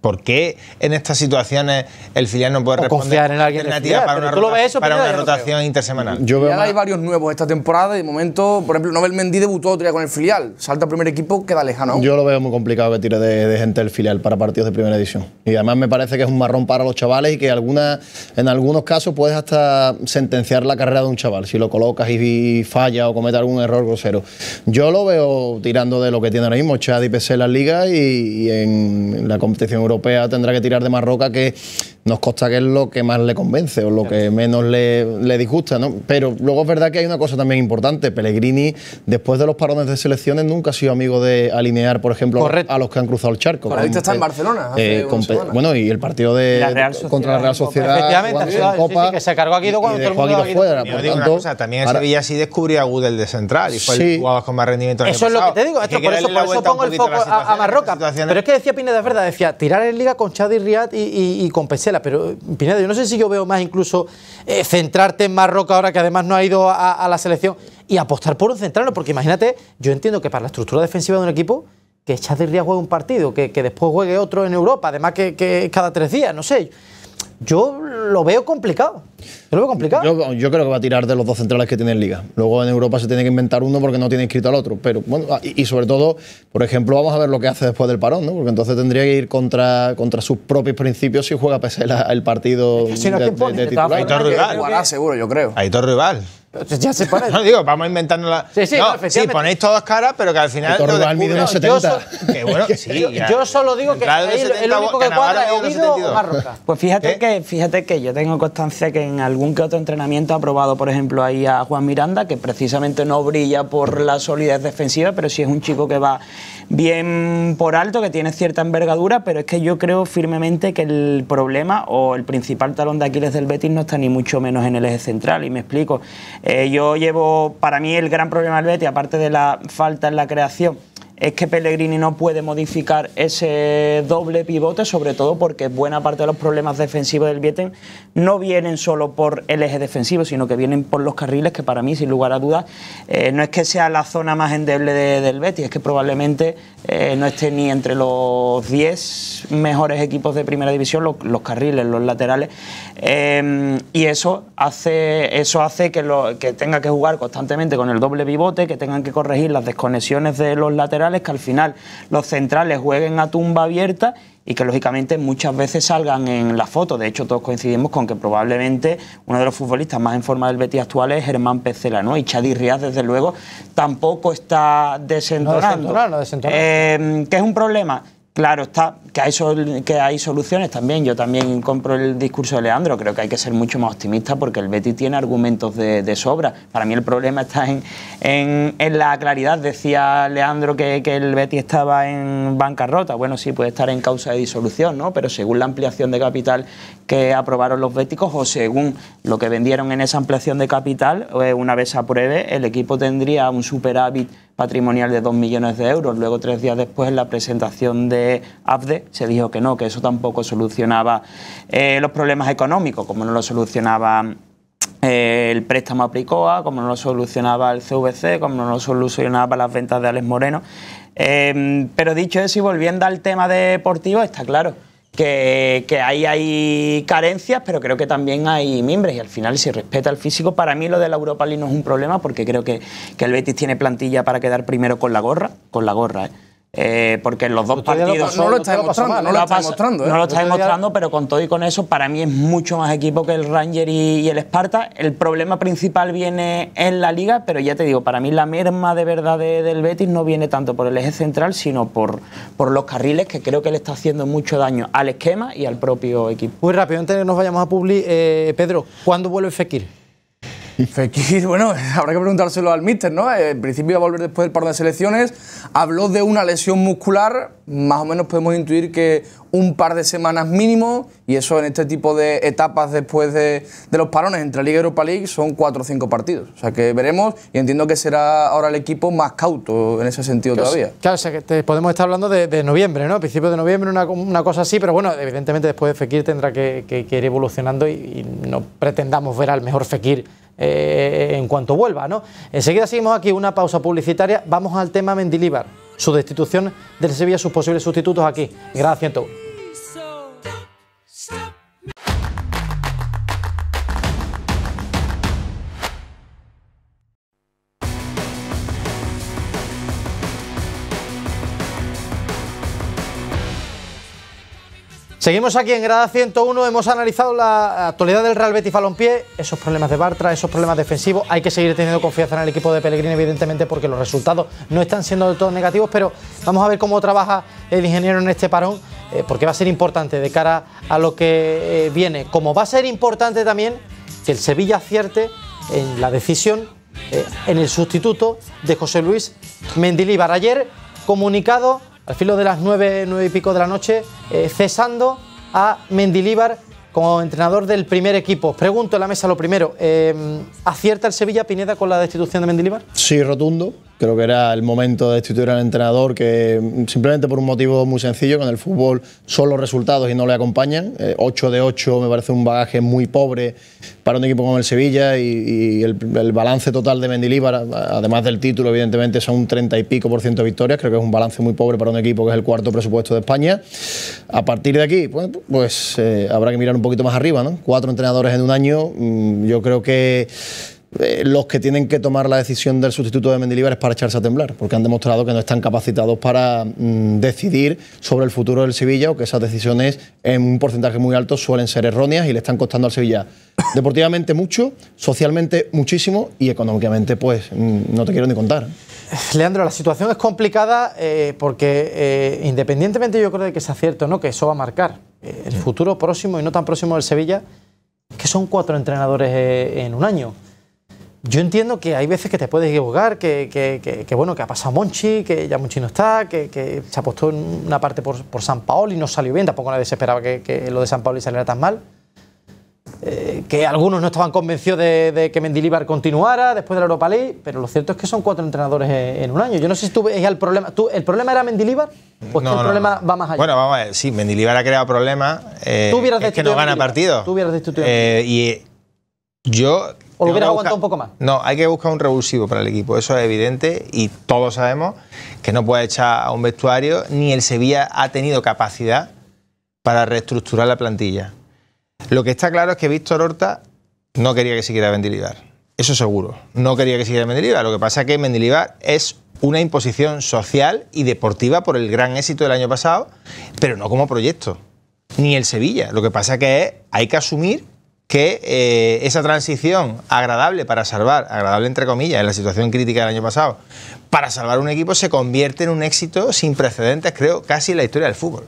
¿Por qué en estas situaciones el filial no puede responder confiar en alguien alternativa para una, rotación, intersemanal? Ya hay varios nuevos esta temporada y de momento, por ejemplo, Nobel Mendy debutó otro día con el filial, salta al primer equipo, queda lejano. Yo lo veo muy complicado que tire de, gente del filial para partidos de primera edición. Y además me parece que es un marrón para los chavales y que en algunos casos puedes hasta sentenciar la carrera de un chaval si lo colocas y falla o comete algún error grosero. Yo lo veo tirando de lo que tiene ahora mismo Chad y PC en la liga y en la competición europea europea tendrá que tirar de Marroca que nos consta que es lo que más le convence o lo que menos le, le disgusta, ¿no? Pero luego es verdad que hay una cosa también importante. Pellegrini, después de los parones de selecciones, nunca ha sido amigo de alinear, por ejemplo, a los que han cruzado el charco. Por ahorita está en eh, Barcelona. Eh, bueno, y el partido de contra la Real Sociedad, en Copa, que se cargó aquí cuando y, y todo fuera. también en Sevilla sí descubrió a Gudel de central y fue sí. el jugador con más rendimiento. Eso es lo que te digo. Esto, por eso, pongo el foco a, a Marroca. Pero es que decía Pineda, es verdad, decía tirar en Liga con Chad y Riyad y, con Pesela. Pero, Pineda, yo no sé si yo veo más incluso eh, centrarte en Marroca ahora que además no ha ido a, la selección y apostar por un central. Porque imagínate, yo entiendo que para la estructura defensiva de un equipo, que Chad y Riyad juegue un partido, que, después juegue otro en Europa, además que, que cada tres días, no sé yo lo veo complicado. Yo lo complicado. Yo, creo que va a tirar de los dos centrales que tiene en Liga. Luego en Europa se tiene que inventar uno porque no tiene inscrito al otro. Pero bueno, y, sobre todo, por ejemplo, vamos a ver lo que hace después del parón, ¿no? Porque entonces tendría que ir contra, contra sus propios principios si juega pese el partido de, de, rival. Ah, seguro, yo creo. Hay rival. Ya No, digo, vamos inventando la. Sí, sí, sí ponéis todas caras, pero que al final. no, 70. Yo, que bueno, sí, yo solo digo que el único que cuadra es Marroca. Pues fíjate ¿Eh? que, fíjate que yo tengo constancia que en algún que otro entrenamiento ha probado, por ejemplo, ahí a Juan Miranda, que precisamente no brilla por la solidez defensiva, pero sí es un chico que va bien por alto, que tiene cierta envergadura, pero es que yo creo firmemente que el problema o el principal talón de Aquiles del Betis no está ni mucho menos en el eje central, y me explico. Eh, yo llevo, para mí el gran problema del Betis, aparte de la falta en la creación, es que Pellegrini no puede modificar ese doble pivote, sobre todo porque buena parte de los problemas defensivos del Vieten no vienen solo por el eje defensivo, sino que vienen por los carriles, que para mí, sin lugar a dudas, eh, no es que sea la zona más endeble del Betis, es que probablemente eh, no esté ni entre los 10 mejores equipos de primera división, los, carriles, los laterales, em, y eso hace, eso hace que, que tenga que jugar constantemente con el doble pivote, que tengan que corregir las desconexiones de los laterales, es que al final los centrales jueguen a tumba abierta y que lógicamente muchas veces salgan en la foto. De hecho, todos coincidimos con que probablemente uno de los futbolistas más en forma del Betis actual es Germán Pecela, ¿no? Y Chadi Riaz, desde luego, tampoco está desentonando. No eh, ¿Qué es un problema? Claro está, que hay, que hay soluciones también. Yo también compro el discurso de Leandro. Creo que hay que ser mucho más optimista porque el Betty tiene argumentos de, sobra. Para mí el problema está en, la claridad. Decía Leandro que, el Betty estaba en bancarrota. Bueno, sí, puede estar en causa de disolución, ¿no? Pero según la ampliación de capital que aprobaron los béticos o según lo que vendieron en esa ampliación de capital, eh, una vez se apruebe, el equipo tendría un superávit patrimonial de 2 millones de euros. Luego, tres días después, en la presentación de AFDE, se dijo que no, que eso tampoco solucionaba eh, los problemas económicos, como no lo solucionaba eh, el préstamo a Pricoa, como no lo solucionaba el CVC, como no lo solucionaba las ventas de Alex Moreno. Eh, pero dicho eso y volviendo al tema deportivo, está claro que, ahí hay carencias, pero creo que también hay mimbres y al final si respeta el físico, para mí lo de la Europa League no es un problema porque creo que, que el Betis tiene plantilla para quedar primero con la gorra, con la gorra, ¿eh? Eh, porque los dos partidos no, lo está demostrando, no lo, ¿eh? demostrando, pero con todo y con eso para mí es mucho más equipo que el Ranger y, el Sparta. El problema principal viene en la liga, pero ya te digo, para mí la merma de verdad del Betis no viene tanto por el eje central, sino por, por los carriles que creo que le está haciendo mucho daño al esquema y al propio equipo. Muy rápido, antes que nos vayamos a Publi, eh, Pedro, ¿cuándo vuelve Fekir? Fekir, bueno, habrá que preguntárselo al míster, ¿no? Eh, en principio iba a volver después del par de selecciones. Habló de una lesión muscular, más o menos podemos intuir que un par de semanas mínimo, y eso en este tipo de etapas después de, los parones entre Liga y Europa League son cuatro o cinco partidos. O sea que veremos, y entiendo que será ahora el equipo más cauto en ese sentido todavía. Claro, o sea que podemos estar hablando de, noviembre, ¿no? A principios de noviembre, una, cosa así, pero bueno, evidentemente después de Fekir tendrá que, ir evolucionando y no pretendamos ver al mejor Fekir eh, en cuanto vuelva. ¿no? Enseguida seguimos aquí, una pausa publicitaria. Vamos al tema Mendilíbar, su destitución del Sevilla, sus posibles sustitutos aquí. Gracias a Seguimos aquí en Grada 101, hemos analizado la actualidad del Real Betis Balompié, esos problemas de Bartra, esos problemas defensivos, hay que seguir teniendo confianza en el equipo de Pellegrini evidentemente porque los resultados no están siendo del todo negativos, pero vamos a ver cómo trabaja el ingeniero en este parón, eh, porque va a ser importante de cara a lo que eh, viene, como va a ser importante también que el Sevilla acierte en la decisión, eh, en el sustituto de José Luis Mendilibar. Ayer comunicado al filo de las 9, 9 y pico de la noche, eh, cesando a Mendilíbar como entrenador del primer equipo. Pregunto en la mesa lo primero, eh, ¿acierta el Sevilla Pineda con la destitución de Mendilíbar? Sí, rotundo. Creo que era el momento de destituir al entrenador que mm, simplemente por un motivo muy sencillo, con el fútbol son los resultados y no le acompañan. 8 eh, de 8 me parece un bagaje muy pobre para un equipo como el Sevilla y, el, balance total de Mendilíbar, además del título, evidentemente son un 30 y pico por ciento de victorias, creo que es un balance muy pobre para un equipo que es el cuarto presupuesto de España. A partir de aquí, pues, eh, habrá que mirar un poquito más arriba, Cuatro entrenadores en un año, mm, yo creo que eh, los que tienen que tomar la decisión del sustituto de Mendilibar es para echarse a temblar, porque han demostrado que no están capacitados para mm, decidir sobre el futuro del Sevilla o que esas decisiones en un porcentaje muy alto suelen ser erróneas y le están costando al Sevilla deportivamente mucho, socialmente muchísimo y económicamente pues mm, no te quiero ni contar. Leandro, la situación es complicada eh, porque eh, independientemente yo creo de que sea cierto, ¿no? que eso va a marcar el futuro próximo y no tan próximo del Sevilla, que son cuatro entrenadores en un año. Yo entiendo que hay veces que te puedes equivocar, que, bueno, que ha pasado Monchi, que ya Monchi no está, que, se apostó en una parte por, San Paolo y no salió bien, tampoco nadie se esperaba que, lo de San Paolo saliera tan mal. Eh, que algunos no estaban convencidos de, que Mendilibar continuara después de la Europa League, pero lo cierto es que son cuatro entrenadores en, un año. Yo no sé si tú el problema. ¿El problema era Mendilibar? es que el problema va más allá. Bueno, vamos a ver, sí, Mendilibar ha creado problemas. Eh, es que no gana partido. Tú hubieras destituido. Eh, y yo ¿O lo aguantado un poco más? No, hay que buscar un revulsivo para el equipo, eso es evidente y todos sabemos que no puede echar a un vestuario, ni el Sevilla ha tenido capacidad para reestructurar la plantilla. Lo que está claro es que Víctor Horta no quería que siguiera Mendilibar, eso seguro, no quería que siguiera Mendilibar, lo que pasa es que Mendilibar es una imposición social y deportiva por el gran éxito del año pasado, pero no como proyecto, ni el Sevilla, lo que pasa es que hay que asumir que eh, esa transición agradable para salvar, agradable entre comillas, en la situación crítica del año pasado, para salvar un equipo se convierte en un éxito sin precedentes, creo, casi en la historia del fútbol.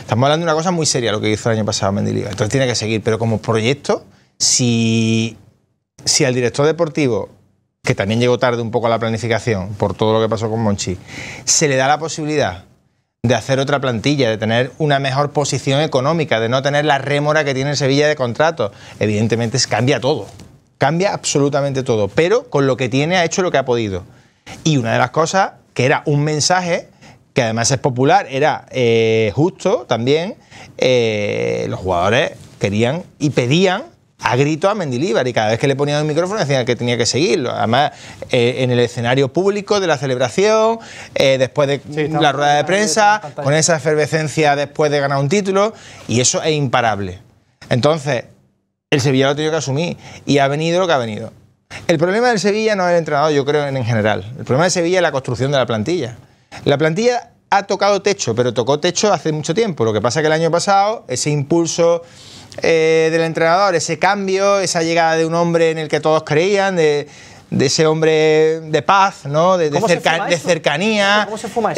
Estamos hablando de una cosa muy seria lo que hizo el año pasado Mendiliga. Entonces tiene que seguir, pero como proyecto, si, si al director deportivo que también llegó tarde un poco a la planificación por todo lo que pasó con Monchi, se le da la posibilidad de hacer otra plantilla, de tener una mejor posición económica, de no tener la rémora que tiene Sevilla de contratos. Evidentemente cambia todo, cambia absolutamente todo, pero con lo que tiene ha hecho lo que ha podido. Y una de las cosas que era un mensaje que además es popular, era eh, justo también, eh, los jugadores querían y pedían ha grito a Mendilíbar y cada vez que le ponía un micrófono decía que tenía que seguirlo. Además, eh, en el escenario público de la celebración, eh, después de la rueda de prensa, con esa efervescencia después de ganar un título, y eso es imparable. Entonces, el Sevilla lo ha que asumir y ha venido lo que ha venido. El problema del Sevilla no es el entrenador, yo creo, en general. El problema del Sevilla es la construcción de la plantilla. La plantilla ha tocado techo, pero tocó techo hace mucho tiempo. Lo que pasa es que el año pasado ese impulso eh, del entrenador, ese cambio, esa llegada de un hombre en el que todos creían, de, ese hombre de paz, De, cercanía,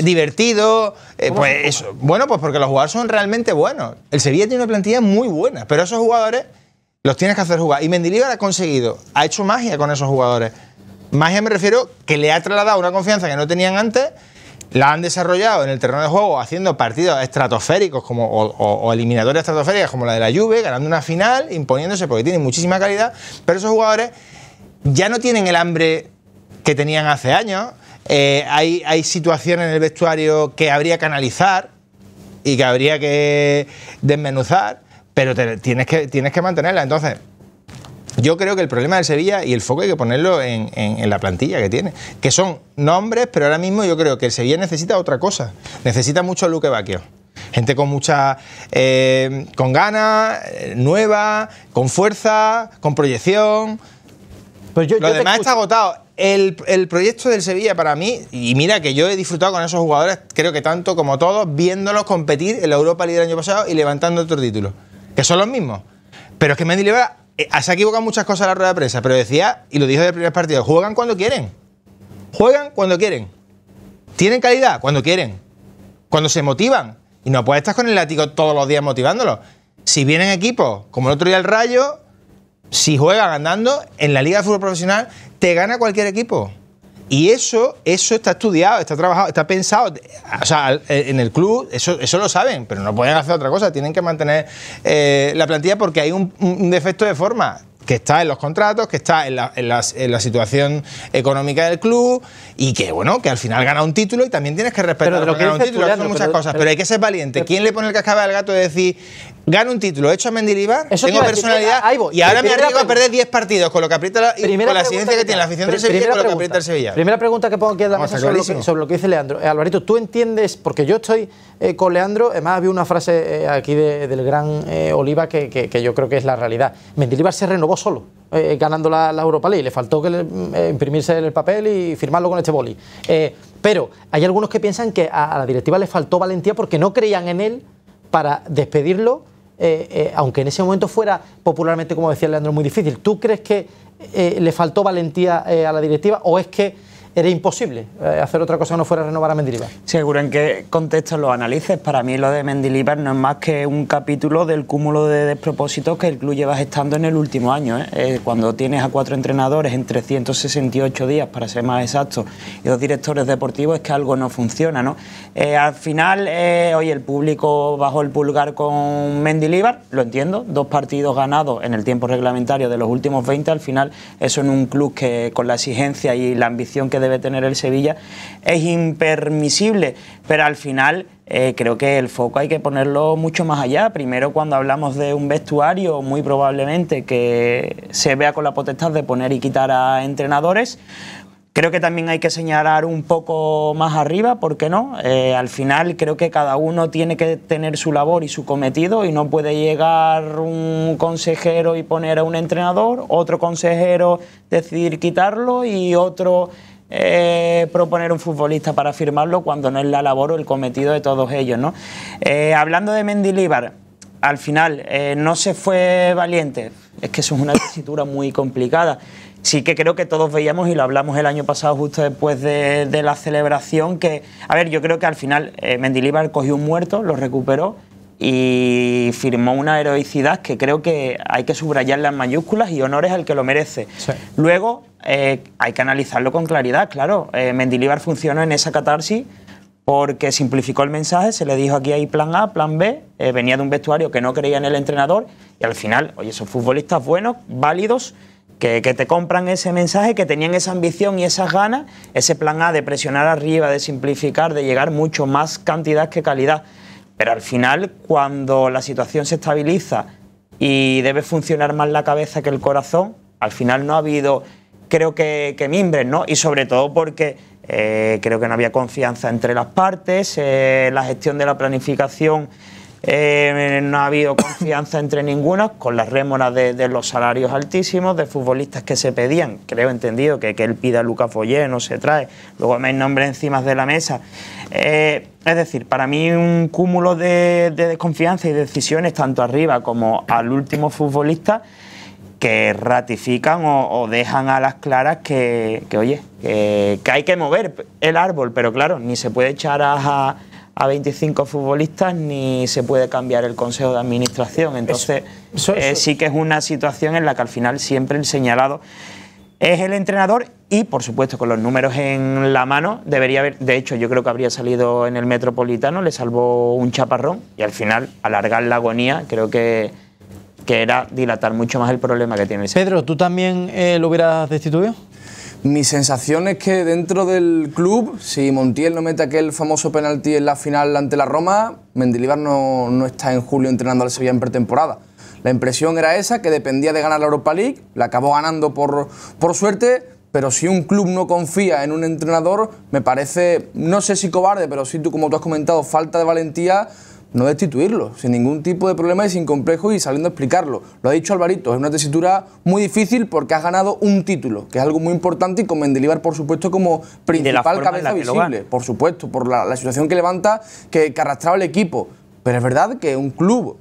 divertido. pues Bueno, pues porque los jugadores son realmente buenos. El Sevilla tiene una plantilla muy buena, pero esos jugadores los tienes que hacer jugar. Y Mendilibar ha conseguido, ha hecho magia con esos jugadores. Magia me refiero que le ha trasladado una confianza que no tenían antes la han desarrollado en el terreno de juego haciendo partidos estratosféricos como, o, eliminatorias estratosféricas como la de la Juve, ganando una final, imponiéndose porque tienen muchísima calidad, pero esos jugadores ya no tienen el hambre que tenían hace años, eh, hay, hay situaciones en el vestuario que habría que analizar y que habría que desmenuzar, pero tienes, que, tienes que mantenerla, entonces yo creo que el problema del Sevilla y el foco hay que ponerlo en, la plantilla que tiene, que son nombres, pero ahora mismo yo creo que el Sevilla necesita otra cosa. Necesita mucho Luque Vaqueo. Gente con mucha. Eh, con ganas, eh, nueva, con fuerza, con proyección. Pues Lo demás está agotado. El, proyecto del Sevilla para mí, y mira que yo he disfrutado con esos jugadores, creo que tanto como todos, viéndolos competir en la Europa League el año pasado y levantando otro título, que son los mismos. Pero es que me dileva eh, se ha equivocado muchas cosas la rueda de prensa, pero decía, y lo dijo del primer partido, juegan cuando quieren. Juegan cuando quieren. Tienen calidad cuando quieren. Cuando se motivan. Y no puedes estar con el látigo todos los días motivándolos. Si vienen equipos, como el otro día el Rayo, si juegan andando, en la Liga de Fútbol Profesional te gana cualquier equipo. Y eso, eso está estudiado, está trabajado, está pensado. O sea, eh, en el club, eso, eso lo saben, pero no pueden hacer otra cosa. Tienen que mantener eh, la plantilla porque hay un, defecto de forma que está en los contratos, que está en la situación económica del club y que bueno, que al final gana un título y también tienes que respetar pero lo que gana un título, son muchas cosas, pero, hay que ser valiente. ¿Quién le pone el cascabel al gato de decir, gano un título, he hecho a Mendilibar, tengo personalidad y ahora me arriesgo a perder 10 partidos con lo que aprieta la, con la asistencia que, tiene la afición del Sevilla y con lo que aprieta el Sevilla. Primera pregunta que pongo aquí en la mesa sobre lo, que, sobre lo, que, dice Leandro. Eh, Alvarito, ¿tú entiendes? Porque yo estoy eh, con Leandro, además había una frase eh, aquí del gran Oliva que, que, yo creo que es la realidad. Mendilibar se renovó solo. Eh, ganando la, Europa League, le faltó que le, mm, eh, imprimirse el papel y firmarlo con este boli. Eh, pero hay algunos que piensan que a, a, la directiva le faltó valentía porque no creían en él para despedirlo, aunque en ese momento fuera popularmente, como decía Leandro, muy difícil. ¿Tú crees que le faltó valentía a la directiva o es que era imposible eh, hacer otra cosa que no fuera renovar a Mendilibar. Seguro en qué contexto los análisis. Para mí lo de Mendilibar no es más que un capítulo del cúmulo de despropósitos que el club llevas estando en el último año. ¿eh? Eh, cuando tienes a cuatro entrenadores en 368 días, para ser más exacto, y dos directores deportivos, es que algo no funciona. ¿no? al final, hoy el público bajó el pulgar con Mendilibar, lo entiendo, dos partidos ganados en el tiempo reglamentario de los últimos 20, al final eso en un club que con la exigencia y la ambición que debe tener el Sevilla es impermisible, pero al final eh, creo que el foco hay que ponerlo mucho más allá. Primero cuando hablamos de un vestuario, muy probablemente que se vea con la potestad de poner y quitar a entrenadores. Creo que también hay que señalar un poco más arriba, ¿por qué no? Eh, al final creo que cada uno tiene que tener su labor y su cometido y no puede llegar un consejero y poner a un entrenador, otro consejero decidir quitarlo y otro eh, proponer un futbolista para firmarlo cuando no es la labor o el cometido de todos ellos. ¿no? Eh, hablando de Mendilíbar, al final eh, no se fue valiente, es que eso es una tesitura muy complicada. Sí que creo que todos veíamos y lo hablamos el año pasado justo después de, de la celebración que, a ver, yo creo que al final Mendilibar cogió un muerto, lo recuperó, y firmó una heroicidad que creo que hay que subrayar en mayúsculas y honores al que lo merece. Luego, eh, hay que analizarlo con claridad, claro. Eh, Mendilibar funcionó en esa catarsis porque simplificó el mensaje, se le dijo aquí hay plan A, plan B, eh, venía de un vestuario que no creía en el entrenador y al final, oye, son futbolistas buenos, válidos, que, te compran ese mensaje, que tenían esa ambición y esas ganas, ese plan A de presionar arriba, de simplificar, de llegar mucho más cantidad que calidad. Pero al final, cuando la situación se estabiliza y debe funcionar más la cabeza que el corazón, al final no ha habido, creo que, que mimbres, ¿no? Y sobre todo porque eh, creo que no había confianza entre las partes, eh, la gestión de la planificación eh, no ha habido confianza entre ninguno, con las rémoras de, los salarios altísimos, de futbolistas que se pedían, creo entendido que, él pida a Lucas Follé, no se trae, luego me nombre encima de la mesa. Eh, es decir, para mí un cúmulo de, desconfianza y decisiones, tanto arriba como al último futbolista, que ratifican o, dejan a las claras que, oye, que, hay que mover el árbol, pero claro, ni se puede echar a a 25 futbolistas ni se puede cambiar el consejo de administración. Entonces, eh, sí que es una situación en la que al final siempre el señalado es el entrenador y, por supuesto, con los números en la mano, debería haber, de hecho, yo creo que habría salido en el Metropolitano, le salvó un chaparrón y al final alargar la agonía, creo que, que era dilatar mucho más el problema que tiene Pedro, ¿tú también eh, lo hubieras destituido? Mi sensación es que dentro del club, si Montiel no mete aquel famoso penalti en la final ante la Roma, Mendilibar no, está en julio entrenando al Sevilla en pretemporada. La impresión era esa, que dependía de ganar la Europa League, la acabó ganando por, por suerte, pero si un club no confía en un entrenador, me parece, no sé si cobarde, pero si tú, como tú has comentado, falta de valentía no destituirlo, sin ningún tipo de problema y sin complejo y saliendo a explicarlo. Lo ha dicho Alvarito, es una tesitura muy difícil porque has ganado un título, que es algo muy importante y con Mendilibar, por supuesto, como principal cabeza visible, por supuesto, por la, situación que levanta, que, que arrastraba el equipo. Pero es verdad que un club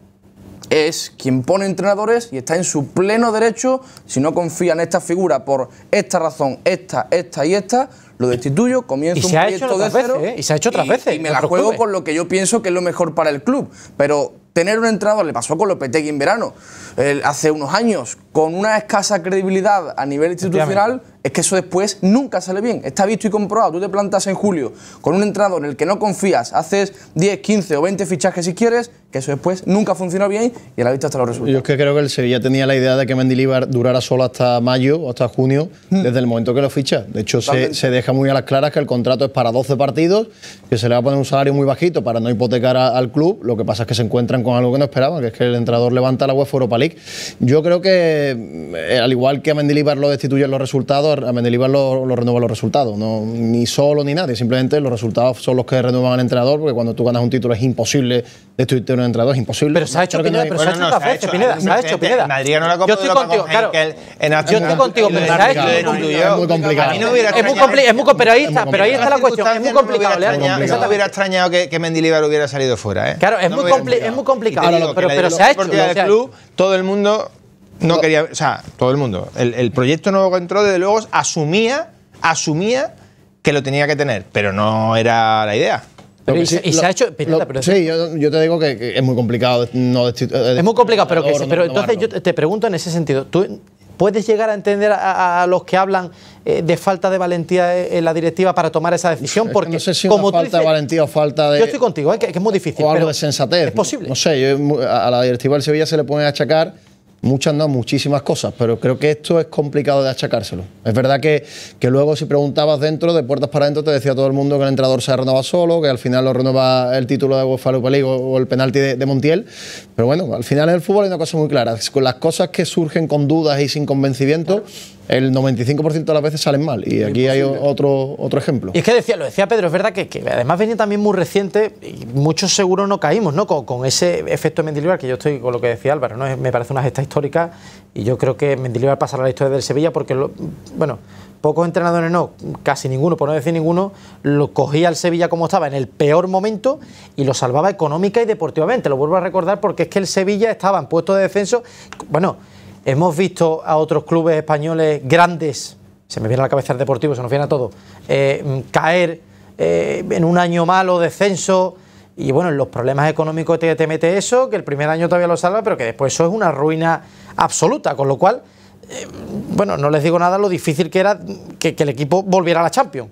es quien pone entrenadores y está en su pleno derecho, si no confía en esta figura por esta razón, esta, esta y esta, lo destituyo, comienzo un proyecto de cero. ¿eh? Y se ha hecho otras veces. Y me la juego con lo que yo pienso que es lo mejor para el club. Pero tener un entrada, le pasó con Lopetegui en verano, hace unos años, con una escasa credibilidad a nivel institucional, es que eso después nunca sale bien. Está visto y comprobado. Tú te plantas en julio con un entrado en el que no confías, haces 10, 15 o 20 fichajes si quieres, que eso después nunca funciona bien y a la vista hasta los resultados. Yo es que creo que el Sevilla tenía la idea de que Mendilibar durara solo hasta mayo o hasta junio, hmm. desde el momento que lo ficha. De hecho, se, deja muy a las claras que el contrato es para 12 partidos, que se le va a poner un salario muy bajito para no hipotecar al club. Lo que pasa es que se encuentran con algo que no esperaban, que es que el entrador levanta la UEFA Europa League. Yo creo que eh, al igual que a Mendilibar lo destituyen los resultados, a Mendilibar lo, lo renuevan los resultados. No, ni solo ni nadie, simplemente los resultados son los que renuevan al entrenador, porque cuando tú ganas un título es imposible destituirte a un entrenador, es imposible. Pero se ha hecho Pineda, pero se, no, ha hecho Pineda, se ha hecho no Yo estoy contigo, En yo estoy contigo, pero se ha hecho. Es muy complicado. Es muy complicado, pero ahí está la cuestión. Es muy complicado, Leandro. hubiera extrañado que Mendilibar hubiera salido fuera. ¿eh? Claro, es muy complicado, pero se ha hecho. Todo el mundo no quería, o sea, todo el mundo. El, proyecto nuevo que entró, desde luego, asumía, asumía que lo tenía que tener, pero no era la idea. y, se ha hecho. sí, yo, te digo que, es muy complicado. Eh, es muy complicado, pero, que, entonces yo te pregunto en ese sentido. ¿Tú puedes llegar a entender a, los que hablan eh, de falta de valentía eh, en la directiva para tomar esa decisión? porque no sé si como falta de valentía o falta de. Yo estoy contigo, que, es muy difícil. O algo de sensatez. Es posible. No sé, a la directiva del Sevilla se le pone a achacar muchas no, muchísimas cosas, pero creo que esto es complicado de achacárselo. Es verdad que, que, luego si preguntabas dentro, de puertas para adentro, te decía todo el mundo que el entrenador se renueva solo, que al final lo renueva el título de UEFA Europa o, el penalti de, Montiel, pero bueno, al final en el fútbol hay una cosa muy clara, con las cosas que surgen con dudas y sin convencimiento el 95% de las veces salen mal. Y aquí hay otro, otro ejemplo. Y es que decía, lo decía Pedro, es verdad que, además venía también muy reciente y muchos seguro no caímos, ¿no? Con, ese efecto de Mendilibar, que yo estoy con lo que decía Álvaro, ¿no? me parece una gesta histórica y yo creo que Mendilibar pasará a la historia del Sevilla porque, bueno, pocos entrenadores, no, casi ninguno, por no decir ninguno, lo cogía al Sevilla como estaba en el peor momento y lo salvaba económica y deportivamente. Lo vuelvo a recordar porque es que el Sevilla estaba en puesto de descenso, bueno Hemos visto a otros clubes españoles grandes, se me viene a la cabeza el deportivo, se nos viene a todo, eh, caer eh, en un año malo, descenso, y bueno, los problemas económicos te, te mete eso, que el primer año todavía lo salva, pero que después eso es una ruina absoluta, con lo cual eh, bueno, no les digo nada lo difícil que era que, el equipo volviera a la Champions.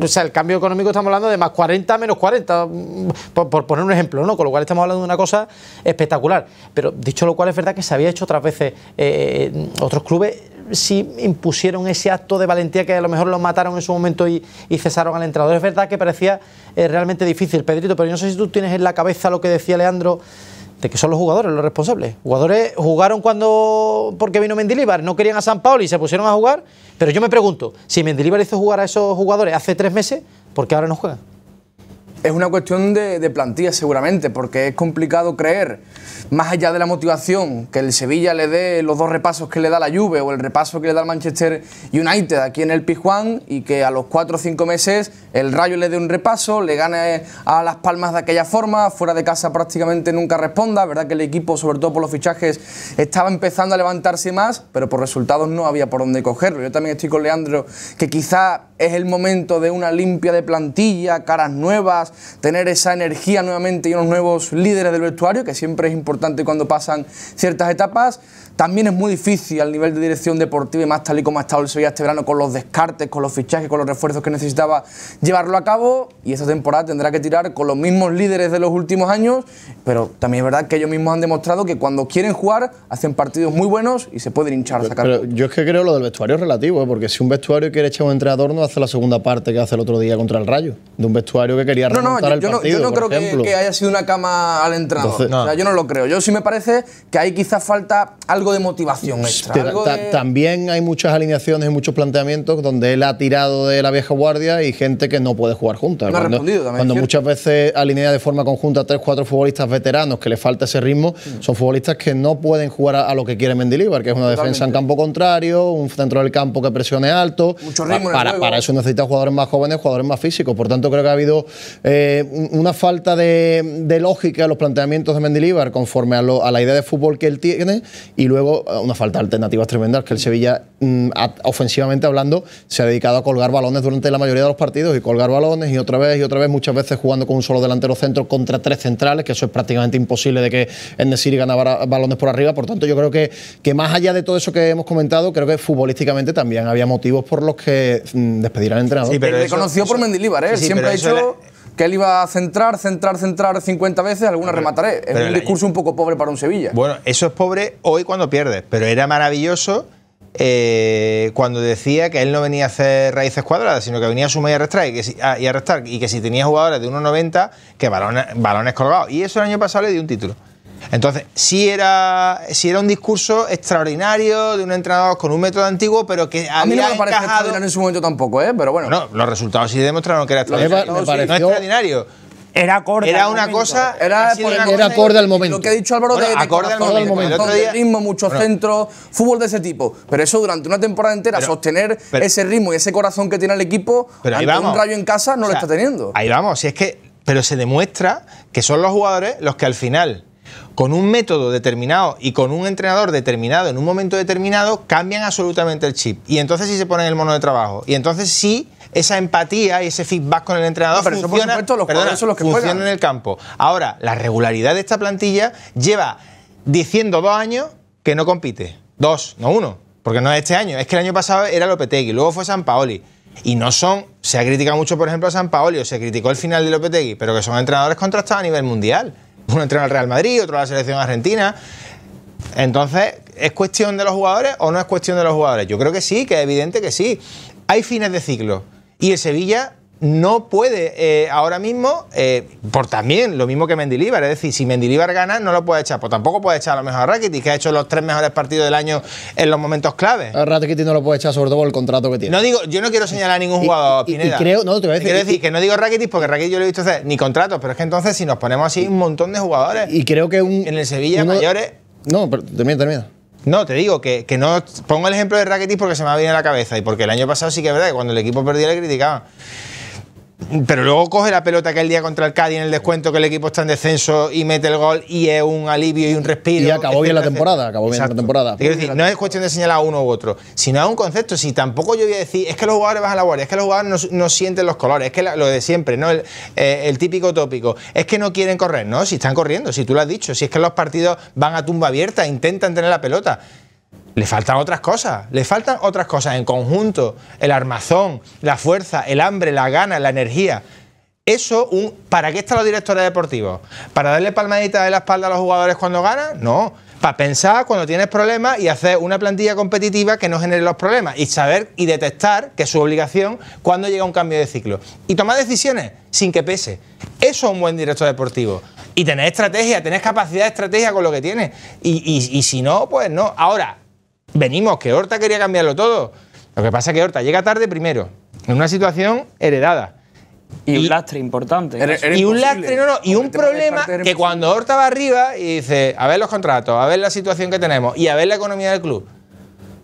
o sea, el cambio económico estamos hablando de más 40 menos 40, mm, por, poner un ejemplo, ¿no? Con lo cual estamos hablando de una cosa espectacular. Pero dicho lo cual, es verdad que se había hecho otras veces eh, otros clubes sí impusieron ese acto de valentía que a lo mejor los mataron en su momento y, cesaron al entrenador. Es verdad que parecía eh, realmente difícil, Pedrito, pero yo no sé si tú tienes en la cabeza lo que decía Leandro de que son los jugadores los responsables. Jugadores jugaron cuando porque vino Mendilibar, no querían a San Paulo y se pusieron a jugar, pero yo me pregunto, si Mendilibar hizo jugar a esos jugadores hace tres meses, ¿por qué ahora no juegan? es una cuestión de, plantilla seguramente, porque es complicado creer, más allá de la motivación, que el Sevilla le dé los dos repasos que le da la Juve o el repaso que le da el Manchester United aquí en el Pizjuán y que a los cuatro o cinco meses el Rayo le dé un repaso, le gane a Las Palmas de aquella forma, fuera de casa prácticamente nunca responda, verdad que el equipo, sobre todo por los fichajes, estaba empezando a levantarse más, pero por resultados no había por dónde cogerlo. Yo también estoy con Leandro, que quizá es el momento de una limpia de plantilla, caras nuevas, tener esa energía nuevamente y unos nuevos líderes del vestuario, que siempre es importante cuando pasan ciertas etapas. También es muy difícil al nivel de dirección deportiva y más tal y como ha estado el Sevilla este verano con los descartes, con los fichajes, con los refuerzos que necesitaba llevarlo a cabo y esta temporada tendrá que tirar con los mismos líderes de los últimos años, pero también es verdad que ellos mismos han demostrado que cuando quieren jugar hacen partidos muy buenos y se pueden hinchar. sacar. Pero yo es que creo lo del vestuario es relativo, ¿eh? porque si un vestuario quiere echar un entrenador no hace la segunda parte que hace el otro día contra el Rayo, de un vestuario que quería no, no, yo, no, creo que, haya sido una cama al entrenador. yo no lo creo. Yo sí me parece que ahí quizás falta algo de motivación pues, extra. También hay muchas alineaciones y muchos planteamientos donde él ha tirado de la vieja guardia y gente que no puede jugar juntas. cuando, muchas veces alinea de forma conjunta tres, cuatro futbolistas veteranos que le falta ese ritmo, mm. son futbolistas que no pueden jugar a, lo que quiere Mendilibar, que es una defensa en campo contrario, un centro del campo que presione alto. para, para eso necesita jugadores más jóvenes, jugadores más físicos. Por tanto, creo que ha habido eh, una falta de, lógica en los planteamientos de Mendilibar conforme a, la idea de fútbol que él tiene y luego eh, una falta de alternativas tremendas que el Sevilla, mm, ofensivamente hablando, se ha dedicado a colgar balones durante la mayoría de los partidos y colgar balones y otra vez y otra vez, muchas veces jugando con un solo delantero centro contra tres centrales, que eso es prácticamente imposible de que decir ganara balones por arriba. Por tanto, yo creo que, más allá de todo eso que hemos comentado, creo que futbolísticamente también había motivos por los que mm, despedir al entrenador. Sí, pero por Mendilibar, ¿eh? siempre ha hecho que él iba a centrar, centrar, centrar 50 veces, alguna remataré. Es un discurso un poco pobre para un Sevilla. Bueno, eso es pobre hoy cuando pierdes, pero era maravilloso eh, cuando decía que él no venía a hacer raíces cuadradas, sino que venía a sumar y a restar, y que si, ah, y que si tenía jugadores de 1,90, que balones, balones colgados. Y eso el año pasado le dio un título. Entonces, sí era, era un discurso extraordinario de un entrenador con un método antiguo, pero que a mí no me parece encajado... en su momento tampoco, ¿eh? pero bueno. No, los resultados sí demostraron que era extraordinario. Me pareció... extraordinario. Era acorde. Era una cosa. Era, era acorde al momento. Lo que ha dicho Álvaro de, acorde al momento. El ritmo, muchos centros, fútbol de ese tipo. Pero eso durante una temporada entera, sostener ese ritmo y ese corazón que tiene el equipo, pero un rayo en casa no lo está teniendo. Ahí vamos, si es que. Pero se demuestra que son los jugadores los que al final con un método determinado y con un entrenador determinado en un momento determinado, cambian absolutamente el chip. Y entonces sí se ponen el mono de trabajo. Y entonces sí esa empatía y ese feedback con el entrenador pero por supuesto, los que en el campo. Ahora, la regularidad de esta plantilla lleva diciendo dos años que no compite. Dos, no uno. Porque no es este año. Es que el año pasado era Lopetegui, luego fue San Paoli. Y no son. Se ha criticado mucho, por ejemplo, a San Paoli, o se criticó el final de Lopetegui, pero que son entrenadores contrastados a nivel mundial. Uno entrena al Real Madrid, otro a la selección argentina. Entonces, ¿es cuestión de los jugadores o no es cuestión de los jugadores? Yo creo que sí, que es evidente que sí. Hay fines de ciclo. Y el Sevilla no puede eh, ahora mismo, eh, por también lo mismo que Mendilibar es decir, si Mendilibar gana, no lo puede echar, pues tampoco puede echar a lo mejor a Rakitic, que ha hecho los tres mejores partidos del año en los momentos clave. A no lo puede echar, sobre todo por el contrato que tiene. No digo, yo no quiero señalar a ningún jugador, Pineda. quiero decir que no digo Rakitic porque Rakitic yo lo he visto hacer ni contratos, pero es que entonces si nos ponemos así un montón de jugadores. Y creo que un. En el Sevilla mayores. No, pero termina, termina. No, te digo que, no. Pongo el ejemplo de Rakitic porque se me ha venido a la cabeza y porque el año pasado sí que es verdad que cuando el equipo perdía le criticaban. Pero luego coge la pelota que el día contra el Cádiz en el descuento que el equipo está en descenso y mete el gol y es un alivio y un respiro. Y acabó bien la temporada, acabó bien la temporada. quiero decir, no es cuestión de señalar a uno u otro, sino es un concepto. Si tampoco yo voy a decir, es que los jugadores van a la guardia, es que los jugadores no, sienten los colores, es que lo de siempre, ¿no? El, eh, el, típico tópico, es que no quieren correr, ¿no? Si están corriendo, si tú lo has dicho, si es que los partidos van a tumba abierta, intentan tener la pelota le faltan otras cosas, le faltan otras cosas en conjunto, el armazón, la fuerza, el hambre, la gana, la energía. Eso, ¿para qué están los directores deportivos? ¿Para darle palmaditas de la espalda a los jugadores cuando ganan? No, para pensar cuando tienes problemas y hacer una plantilla competitiva que no genere los problemas y saber y detectar que es su obligación cuando llega un cambio de ciclo y tomar decisiones sin que pese. Eso es un buen director deportivo. Y tener estrategia, tener capacidad de estrategia con lo que tienes. Y, y si no, pues no. Ahora, Venimos, que Horta quería cambiarlo todo. Lo que pasa es que Horta llega tarde primero, en una situación heredada. Y, un lastre importante. y un lastre, no, no, y un problema que cuando Horta va arriba y dice, a ver los contratos, a ver la situación que tenemos y a ver la economía del club,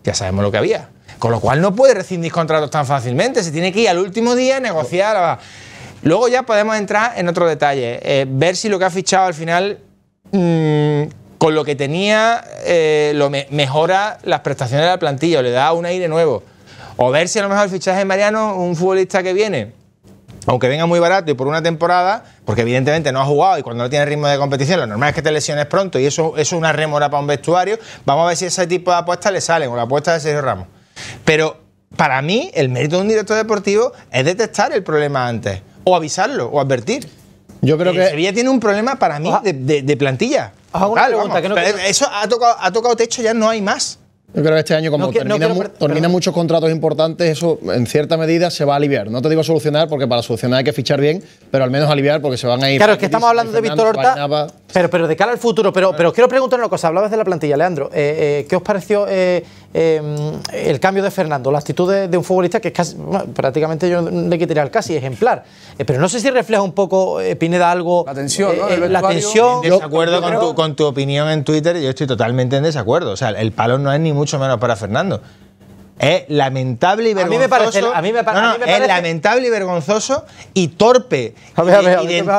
ya sabemos lo que había. Con lo cual no puede rescindir contratos tan fácilmente, se tiene que ir al último día a negociar. Luego ya podemos entrar en otro detalle, eh, ver si lo que ha fichado al final mmm, con lo que tenía, eh, lo mejora las prestaciones de la plantilla, le da un aire nuevo. O ver si a lo mejor el fichaje de Mariano, un futbolista que viene, aunque venga muy barato y por una temporada, porque evidentemente no ha jugado y cuando no tiene ritmo de competición, lo normal es que te lesiones pronto y eso, eso es una rémora para un vestuario. Vamos a ver si ese tipo de apuestas le salen o la apuesta de Sergio Ramos. Pero para mí, el mérito de un director deportivo es detectar el problema antes, o avisarlo, o advertir. Yo creo eh, que. Sevilla tiene un problema para mí ah. de, plantilla. pregunta, ah, Eso ha tocado, techo, ya no hay más. Yo creo que este año, como termina muchos contratos importantes, eso en cierta medida se va a aliviar. No te digo solucionar, porque para solucionar hay que fichar bien, pero al menos aliviar porque se van a ir. Claro, es que estamos hablando de Víctor Horta, pero, pero de cara al futuro. Pero, pero quiero preguntar una cosa. Hablabas de la plantilla, Leandro. Eh, eh, ¿Qué os pareció? Em, el cambio de Fernando, la actitud de, un futbolista que es casi, prácticamente yo le quitaría el casi ejemplar. Eh, pero no sé si refleja un poco, eh, Pineda, algo. La tensión, ¿no? Eh, la tensión. En desacuerdo con, tu, opinión en Twitter, yo estoy totalmente en desacuerdo. O sea, el palo no es ni mucho menos para Fernando. Es lamentable y vergonzoso. A mí me parece. lamentable y vergonzoso y torpe.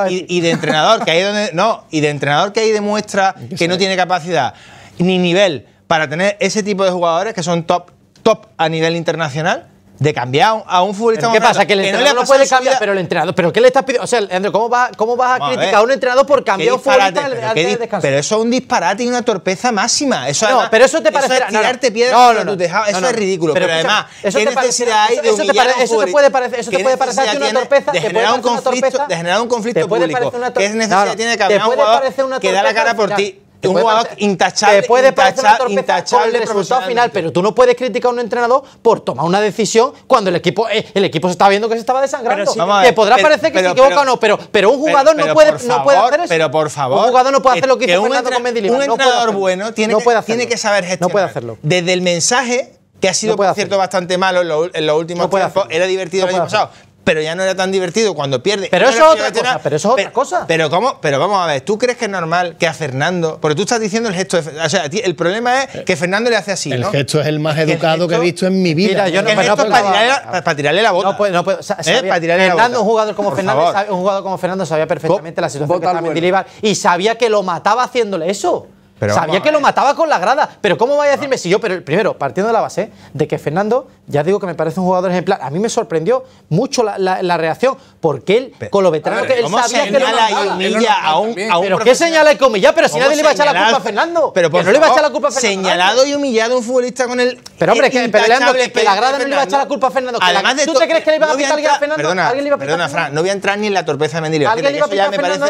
y, de, entrenador que ahí donde. No, y de entrenador que ahí demuestra que no tiene capacidad ni nivel para tener ese tipo de jugadores que son top, top a nivel internacional de cambiar a un futbolista. ¿Qué pasa? Que el entrenador no, le puede cambiar, pero el entrenador. ¿Pero qué le estás pidiendo? O sea, Andrew, ¿cómo, va, cómo vas a, criticar a un entrenador por cambiar un futbolista de Pero eso es un disparate y una torpeza máxima. Eso, no, pero eso te parece. Eso es tirarte no, piedras no, no, Eso es ridículo. Pero, además, eso ¿qué te necesidad hay eso, te puede parecer, eso te puede parecer una torpeza. De generar un conflicto, de generar un conflicto público. ¿Qué necesidad tiene de cambiar un jugador que da la cara por ti? un jugador intachable, te puede torpe intachable el resultado final, pero tú no puedes criticar a un entrenador por tomar una decisión cuando el equipo eh, el equipo se está viendo que se estaba desangrando. Sí, podrá parecer que se equivoca o no, pero, pero un jugador no, puede, no puede hacer eso. Pero por favor. Un jugador no puede hacer lo que, hizo un con Un entrenador bueno tiene, que, tiene que saber gestionar. No puede hacerlo. Desde el mensaje que ha sido, por cierto, bastante malo en los, últimos tiempos. Era divertido pasado pero ya no era tan divertido cuando pierde. Pero, eso, otra cosa, pero es otra cosa. Pero, ¿cómo? pero vamos a ver, ¿tú crees que es normal que a Fernando, porque tú estás diciendo el gesto, o sea, el problema es eh, que Fernando le hace así, ¿no? El gesto es el más educado que he visto en mi vida. Mira, yo no, el para, tirarle la, para, tirarle la bota. No, eh, para tirarle Fernando, la bota. un jugador como Fernando, un jugador como Fernando sabía perfectamente la situación que estaba bueno. y sabía que lo mataba haciéndole eso. Sabía que lo mataba con la grada, pero ¿cómo vaya a decirme si yo, pero primero, partiendo de la base, de que Fernando, ya digo que me parece un jugador ejemplar, a mí me sorprendió mucho la, reacción, porque él, con lo veterano que él sabía que lo mataba. y humilla a un, a un ¿Pero qué señala y humilla? Pero si nadie le iba a echar la culpa a Fernando. Pero por no le iba a echar la culpa a Fernando. Señalado y humillado un futbolista con el... Pero hombre, que, peleando, que la grada no le iba a echar la culpa a Fernando. Además ¿Tú te crees que le iba a echar a alguien a Fernando? Perdona, Fran, no voy a entrar ni en la torpeza de Mendilio. ¿Alguien le iba a pitar a Fernando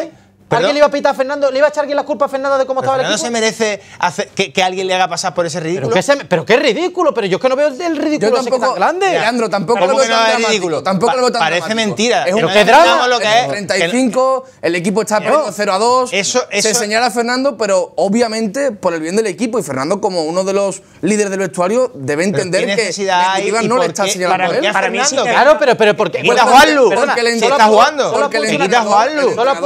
¿Alguien le iba a pitar a Fernando? ¿Le iba a echar alguien la culpa a Fernando de cómo estaba el equipo? se merece que, alguien le haga pasar por ese ridículo. Pero, qué ridículo, pero yo es que no veo el ridículo yo grande. Leandro, tampoco lo veo tan ridículo. Tampoco lo veo Parece mentira. Es un Lo que es. 35, el equipo está 0 a 2. se señala a Fernando, pero obviamente por el bien del equipo y Fernando como uno de los líderes del vestuario debe entender que no le está señalando para, mí claro, pero pero porque Porque le está jugando. Porque le quita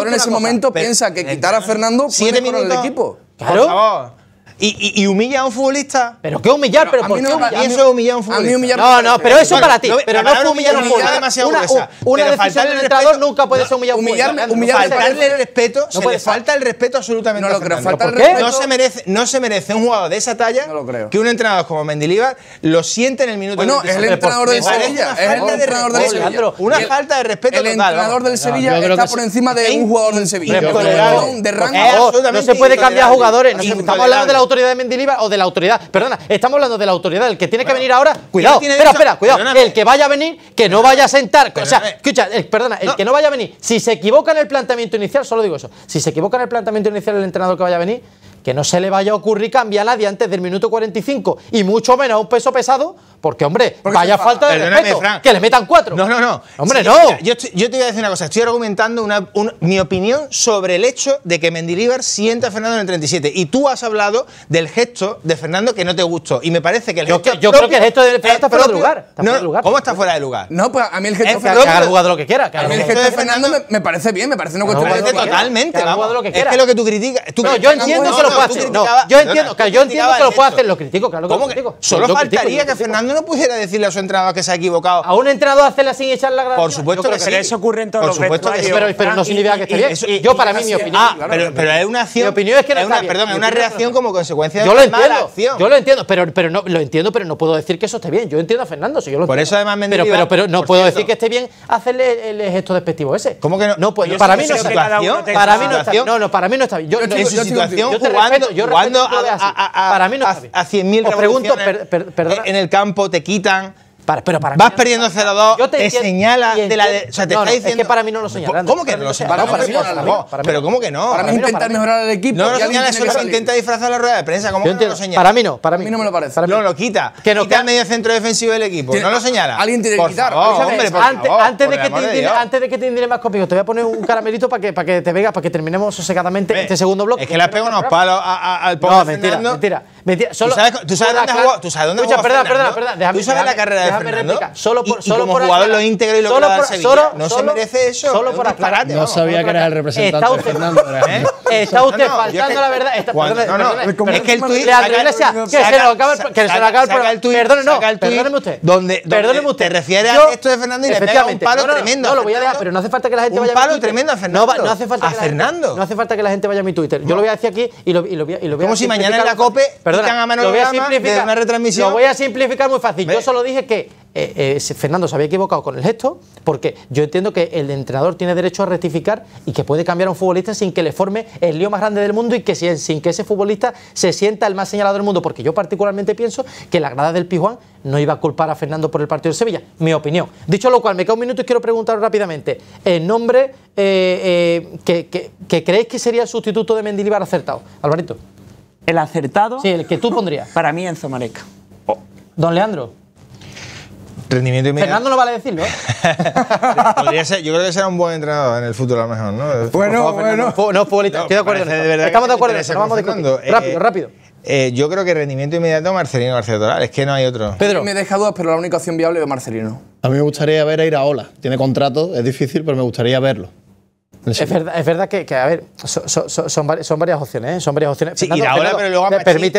en ese momento piensa que quitar a Fernando puede mejorar el equipo. Claro y, y, humilla a un futbolista. ¿Pero qué humillar? ¿Pero, ¿Pero por qué no, humillar? eso es humillar a un futbolista. no, no, pero eso para ti. pero no fue humillar a un futbolista. demasiado una, Una, decisión del entrenador nunca puede ser humillar a un futbolista. faltarle el respeto, se le falta el respeto absolutamente. No lo creo, falta el respeto. No se, merece, no se merece un jugador de esa talla que un entrenador como Mendilibar lo siente en el minuto Bueno, es el entrenador del Sevilla. Es el entrenador del Sevilla. Una falta de respeto total. El entrenador del Sevilla está por encima de un jugador del Sevilla. De rango. No se puede cambiar jugadores. Estamos hablando de la autoridad de Mendilibar o de la autoridad. Perdona, estamos hablando de la autoridad. El que tiene que venir ahora, cuidado, espera, espera, cuidado. El que vaya a venir, que no vaya a sentar. O sea, escucha, perdona, el que no vaya a venir, si se equivoca en el planteamiento inicial, solo digo eso, si se equivoca en el planteamiento inicial el entrenador que vaya a venir, que no se le vaya a ocurrir cambiar de antes del minuto 45 y mucho menos a un peso pesado, porque hombre, vaya falta de respeto, que le metan cuatro. No, no, no. Hombre, no. Yo, te voy a decir una cosa, estoy argumentando una, mi opinión sobre el hecho de que Mendilibar sienta a Fernando en el 37 y tú has hablado del gesto de Fernando que no te gustó y me parece que el gesto yo creo que el gesto de Fernando está fuera de lugar. ¿Cómo está fuera de lugar? No, pues a mí el gesto de Fernando... Que haga el lo que quiera. a mí el gesto de Fernando me, parece bien, me parece una cuestión... No, totalmente, Que haga lo que es que lo que tú criticas... Tú no, yo entiendo que no, yo entiendo, que yo entiendo que lo pueda hacer, lo critico, claro que lo critico. solo faltaría que Fernando no pudiera decirle a su entrada que se ha equivocado. A un entrenador hacerla sin echar la grabación. Por supuesto que, sí. eso ocurre en todos los vestuarios. Pero, pero no significa que esté bien. Yo para mí mi opinión. Ah, pero, es una acción. Mi opinión es que no está Perdón, es una reacción como consecuencia de una mala acción. Yo lo entiendo, pero no lo entiendo, pero no puedo decir que eso esté bien. Yo entiendo a Fernando, Por eso además me Pero pero no puedo decir que esté bien hacerle el gesto despectivo ese. ¿Cómo que no? para mí no está bien. Para mí no está bien. No, no, para mí no está bien. Yo situación ¿Cuándo, yo a, para mí no está bien. a, 100.000 revoluciones pregunto, per, en el campo te quitan pero para Vas perdiendo 0-2, te, señala de la o sea, te está diciendo. Es que para mí no lo señala. ¿Cómo que no lo señala? para mí, para pero ¿cómo que no? Para mí intentar mejorar el equipo. No lo señala, solo se intenta disfrazar la rueda de prensa. ¿Cómo que no lo señala? Para mí no, para mí. A mí no me lo parece. No, lo quita. Que no quita medio centro defensivo del equipo. No lo señala. Alguien tiene que quitar. Hombre, Antes de que te indire más conmigo, te voy a poner un caramelito para que para que te vengas para que terminemos sosegadamente este segundo bloque. Es que le has pegado unos palos al No, mentira, mentira. Solo, ¿Tú, sabes, dónde jugó? ¿Tú sabes dónde jugó? Perdona, perdona, perdona. Déjame, ¿Tú sabes la carrera de Fernando? Solo por, y, solo por jugador lo íntegro y lo solo Sevilla. Solo, no se merece eso. Solo por aclarar. No sabía que era el ¿Eh? representante de Fernando. Está usted faltando la verdad. No, no, es que el tuit... Que se lo acaba el tuit. Perdóneme usted. Perdóneme usted. Te a esto de Fernando y le pega un palo tremendo. No, lo voy a dejar, pero no hace falta que la gente vaya a mi Twitter. Un palo tremendo a Fernando. No hace falta que la gente vaya a mi Twitter. Yo lo voy a decir aquí y lo voy a... Como si mañana en la COPE lo voy a simplificar muy fácil. Yo solo dije que eh, eh, Fernando se había equivocado con el gesto, porque yo entiendo que el entrenador tiene derecho a rectificar y que puede cambiar a un futbolista sin que le forme el lío más grande del mundo y que sin, que ese futbolista se sienta el más señalado del mundo, porque yo particularmente pienso que la grada del Pijuán no iba a culpar a Fernando por el partido de Sevilla, mi opinión. Dicho lo cual, me queda un minuto y quiero preguntar rápidamente, el nombre eh, que, que creéis que sería el sustituto de Mendilibar acertado, Alvarito el acertado. Sí, el que tú pondrías. Para mí, Enzo Mareca. Oh. Don Leandro. Rendimiento inmediato. Fernando no vale decirlo, ¿eh? yo creo que será un buen entrenador en el futuro, a lo mejor, ¿no? Bueno, bueno. No, futbolista. No, Estoy de acuerdo. De verdad Estamos de acuerdo. no vamos eh, rápido, rápido. Eh, yo creo que rendimiento inmediato Marcelino García es que no hay otro. Pedro. Me deja dudas, pero la única opción viable es Marcelino. A mí me gustaría ver a Iraola. Tiene contrato, es difícil, pero me gustaría verlo. Es verdad, es verdad que, a ver, son, son, varias opciones, ¿eh? Son varias opciones. Sí, y ahora, pero luego a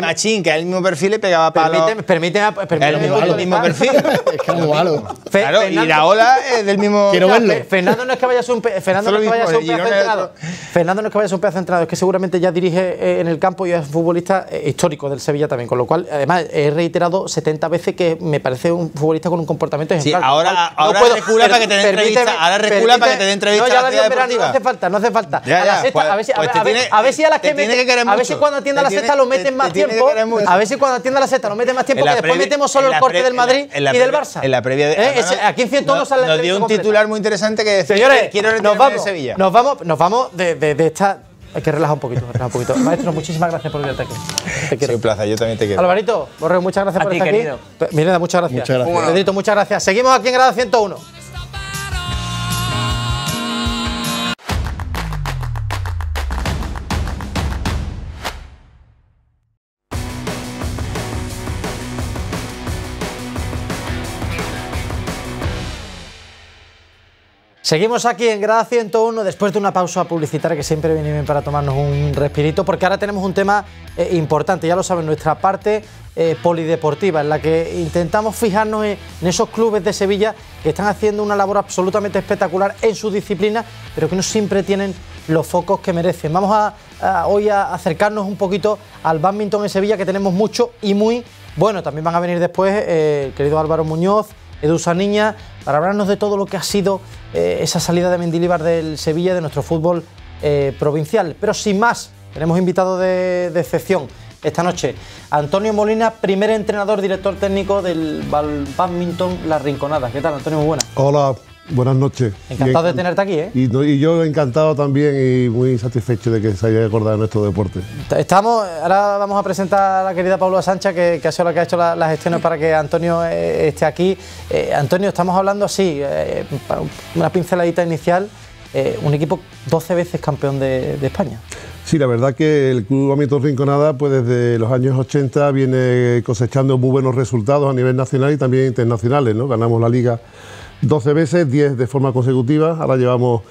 Machín, que es el mismo perfil, le pegaba palo. Permíteme, a, Es el, mismo, perfil. es que algo malo. claro, y la ola es del mismo. Quiero verlo. Fernando no es que vayas un, Fernando no es que vayas un pedazo entrenado. Fernando no es que vayas un pedazo entrenado, es que seguramente ya dirige eh, en el campo y es futbolista eh, histórico del Sevilla también, con lo cual, además, he reiterado 70 veces que me parece un futbolista con un comportamiento ejemplar. Sí, ahora, ahora, recula para que te den entrevista. Ahora recula para que te dé entrevista. No, ya la falta, no hace falta. a pues, a ver si, a, pues las que, meten, A ver si cuando atienda la sexta lo meten más tiempo. A ver si cuando atienda la sexta lo meten más tiempo, que después metemos solo el corte del Madrid y del Barça. En la previa de. Eh, aquí en 101 sale Nos dio un titular muy interesante que decía. Señores, quiero nos vamos, Sevilla. Nos vamos, nos vamos de, de, esta. Hay que relajar un poquito, relajar un poquito. Maestro, muchísimas gracias por el aquí. Te plaza, yo también te quiero. Alvarito, Borrego, muchas gracias A por ti, querido. muchas gracias. Muchas gracias. muchas gracias. Seguimos aquí en grado 101. Seguimos aquí en Grada 101 después de una pausa publicitaria que siempre viene bien para tomarnos un respirito porque ahora tenemos un tema eh, importante, ya lo saben, nuestra parte eh, polideportiva en la que intentamos fijarnos en, esos clubes de Sevilla que están haciendo una labor absolutamente espectacular en su disciplina pero que no siempre tienen los focos que merecen. Vamos a, hoy a acercarnos un poquito al badminton en Sevilla que tenemos mucho y muy bueno. También van a venir después eh, el querido Álvaro Muñoz, Edusa Niña, para hablarnos de todo lo que ha sido eh, esa salida de Mendilibar del Sevilla de nuestro fútbol eh, provincial. Pero sin más, tenemos invitado de, excepción esta noche. Antonio Molina, primer entrenador, director técnico del Badminton La Rinconada. ¿Qué tal, Antonio? Muy buenas. Hola, Buenas noches. Encantado de tenerte aquí, ¿eh? Y, yo encantado también y muy satisfecho de que se haya acordado de nuestro deporte. Estamos, ahora vamos a presentar a la querida Pablo Sánchez que, ha sido la que ha hecho las la gestiones para que Antonio eh, esté aquí. Eh, Antonio, estamos hablando así, eh, una pinceladita inicial, un equipo 12 veces campeón de, España. Sí, la verdad que el Club Amito Rinconada, pues desde los años 80 viene cosechando muy buenos resultados a nivel nacional y también internacionales, ¿no? Ganamos la Liga 12 veces, 10 de forma consecutiva. Ahora llevamos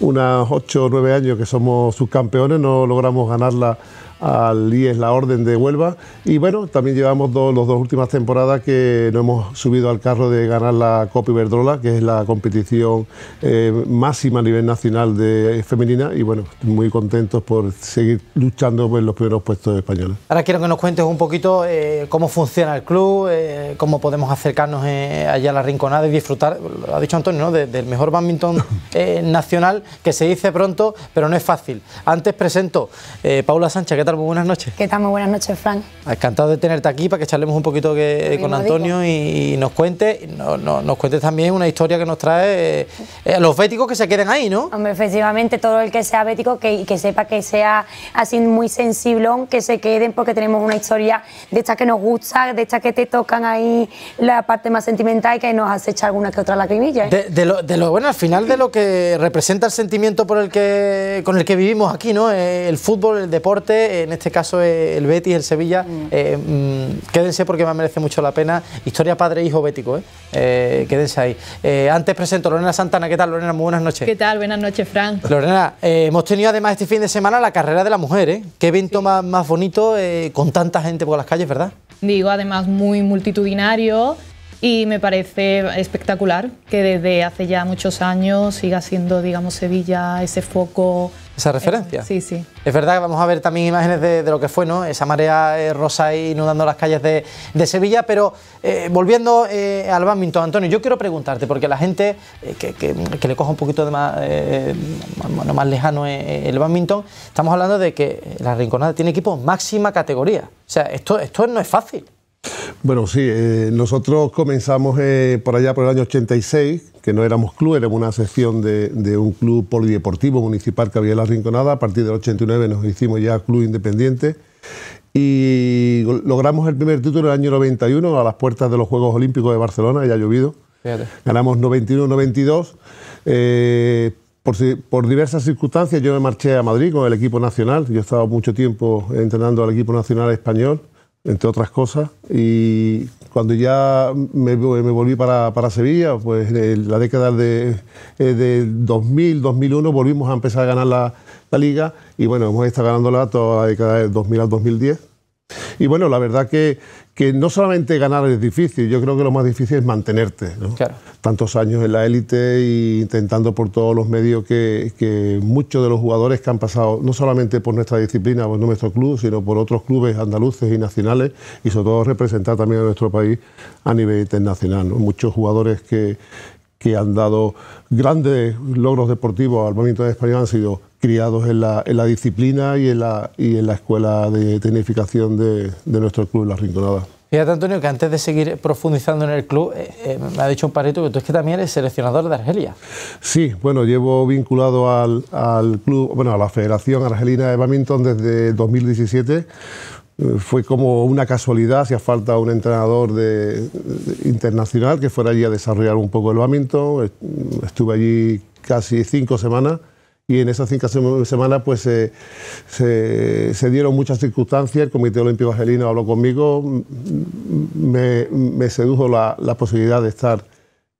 unos 8 o 9 años que somos subcampeones, no logramos ganarla al IES La Orden de Huelva. Y bueno, también llevamos los dos últimas temporadas que nos hemos subido al carro de ganar la Copa Iberdrola, que es la competición eh, máxima a nivel nacional de femenina. Y bueno, muy contentos por seguir luchando por los primeros puestos españoles. Ahora quiero que nos cuentes un poquito eh, cómo funciona el club, eh, cómo podemos acercarnos allá a la Rinconada y disfrutar, lo ha dicho Antonio, ¿no? del mejor badminton nacional que se dice pronto, pero no es fácil. Antes presento Paula Sánchez, ¿qué buenas noches. ¿Qué tal? Muy buenas noches, Frank. Encantado de tenerte aquí para que charlemos un poquito con Antonio y, nos cuente, no, nos cuentes también una historia que nos trae eh, eh, los béticos que se queden ahí, ¿no? Hombre, efectivamente, todo el que sea bético que, que sepa que sea así muy sensiblón, que se queden porque tenemos una historia de estas que nos gusta, de estas que te tocan ahí la parte más sentimental y que nos hace echar alguna que otra lacrimilla. ¿eh? De, lo, de, lo, bueno, al final de lo que representa el sentimiento por el que, con el que vivimos aquí, ¿no? El fútbol, el deporte, en este caso eh, el Betis, el Sevilla. Mm. Eh, mm, quédense porque me merece mucho la pena. Historia padre hijo bético, eh, quédense ahí. antes presento Lorena Santana. ¿Qué tal, Lorena? Muy buenas noches. ¿Qué tal? Buenas noches, Fran. Lorena, hemos tenido además este fin de semana la carrera de la mujer, Qué evento más, más, bonito con tanta gente por las calles, ¿verdad? Digo, además muy multitudinario. Y me parece espectacular que desde hace ya muchos años siga siendo, digamos, Sevilla ese foco esa referencia. Eh, sí, sí. Es verdad que vamos a ver también imágenes de, lo que fue, ¿no? Esa marea eh, rosa rosa inundando las calles de, Sevilla, pero eh, volviendo al badminton, Antonio, yo quiero preguntarte, porque la gente que, le coja un poquito de más, más lejano el badminton, estamos hablando de que la Rinconada tiene equipos máxima categoría. O sea, esto, esto no es fácil. Bueno, sí, eh, nosotros comenzamos eh, por allá por el año 86, que no éramos club, éramos una sección de, un club polideportivo municipal que había en la Rinconada. A partir del 89 nos hicimos ya club independiente y logramos el primer título en el año 91 a las puertas de los Juegos Olímpicos de Barcelona, ya ha llovido. Ganamos 91-92. Eh, por, diversas circunstancias yo me marché a Madrid con el equipo nacional, yo he estado mucho tiempo entrenando al equipo nacional español entre otras cosas. Y cuando ya me, volví para, Sevilla, pues en eh, la década de, 2000, eh, 2001, volvimos a empezar a ganar la, la, liga y bueno, hemos estado ganándola toda la década del 2000 al 2010. Y bueno, la verdad que que no solamente ganar es difícil, yo creo que lo más difícil es mantenerte. Tantos años en la élite e intentando por todos los medios que, muchos de los jugadores que han pasado, no solamente por nuestra disciplina, por nuestro club, sino por otros clubes andaluces y nacionales, y sobre todo representar también a nuestro país a nivel internacional. Muchos jugadores que, que han dado grandes logros deportivos al movimiento español han sido criados en la, disciplina y en la, en la escuela de tecnificación de, nuestro club, La Rinconada. Fíjate, Antonio, que antes de seguir profundizando en el club, eh, eh, me ha dicho un parito que tú es que también eres seleccionador de Argelia. Sí, bueno, llevo vinculado al, al club, bueno, a la Federación Argelina de Badminton desde 2017 fue como una casualidad, hacía falta un entrenador internacional que fuera allí a desarrollar un poco el badminton. Estuve allí casi cinco semanas y en esas cinco semanas pues eh, se, dieron muchas circunstancias, el Comité Olímpico Argelino habló conmigo, me, sedujo la, posibilidad de estar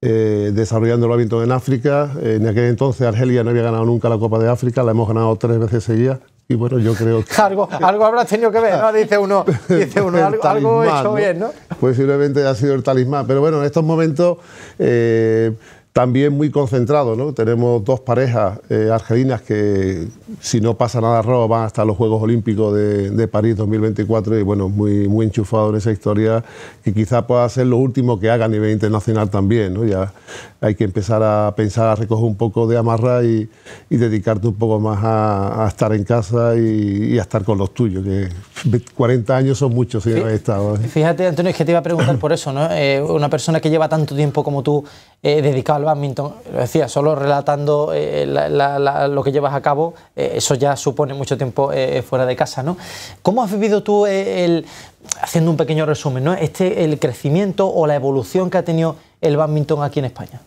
eh, desarrollando el badminton en África. En aquel entonces Argelia no había ganado nunca la Copa de África, la hemos ganado tres veces seguidas, y bueno, yo creo que... algo, habrá tenido que ver, ¿no? Dice uno, dice uno algo, hecho bien, ¿no? Posiblemente ha sido el talismán. Pero bueno, en estos momentos eh, también muy concentrado, ¿no? Tenemos dos parejas eh, argelinas que, si no pasa nada roba van hasta los Juegos Olímpicos de, París 2024 y, bueno, muy, muy enchufado en esa historia y quizá pueda ser lo último que haga a nivel internacional también, ¿no? Ya hay que empezar a pensar, a recoger un poco de amarra y, dedicarte un poco más a, estar en casa y, a estar con los tuyos, que 40 años son muchos no he estado. ¿eh? Fíjate, Antonio, es que te iba a preguntar por eso, ¿no? Eh, una persona que lleva tanto tiempo como tú eh, dedicado badminton, lo decía, solo relatando eh, lo que llevas a cabo, eh, eso ya supone mucho tiempo eh, fuera de casa, ¿no? ¿Cómo has vivido tú el, haciendo un pequeño resumen, ¿no? Este, el crecimiento o la evolución que ha tenido el badminton aquí en España?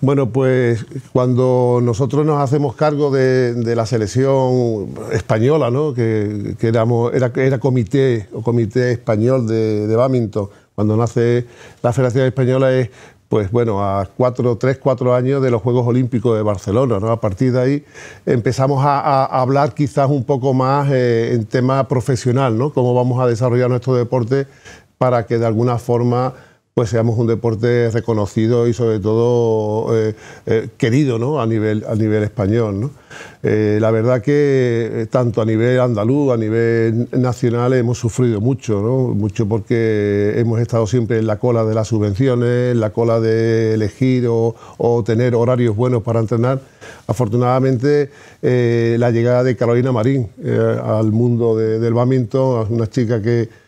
Bueno, pues cuando nosotros nos hacemos cargo de, la selección española, ¿no? que, éramos, era, era, comité o comité español de, de badminton, cuando nace la Federación Española es pues bueno, a cuatro, tres, cuatro años de los Juegos Olímpicos de Barcelona. ¿no? A partir de ahí empezamos a, hablar quizás un poco más eh, en tema profesional, ¿no? Cómo vamos a desarrollar nuestro deporte para que de alguna forma pues seamos un deporte reconocido y sobre todo eh, eh, querido ¿no? a, nivel, a nivel español. Eh, la verdad que tanto a nivel andaluz, a nivel nacional hemos sufrido mucho, mucho porque hemos estado siempre en la cola de las subvenciones, en la cola de elegir o, tener horarios buenos para entrenar. Afortunadamente la llegada de Carolina Marín al mundo del badminton, una chica que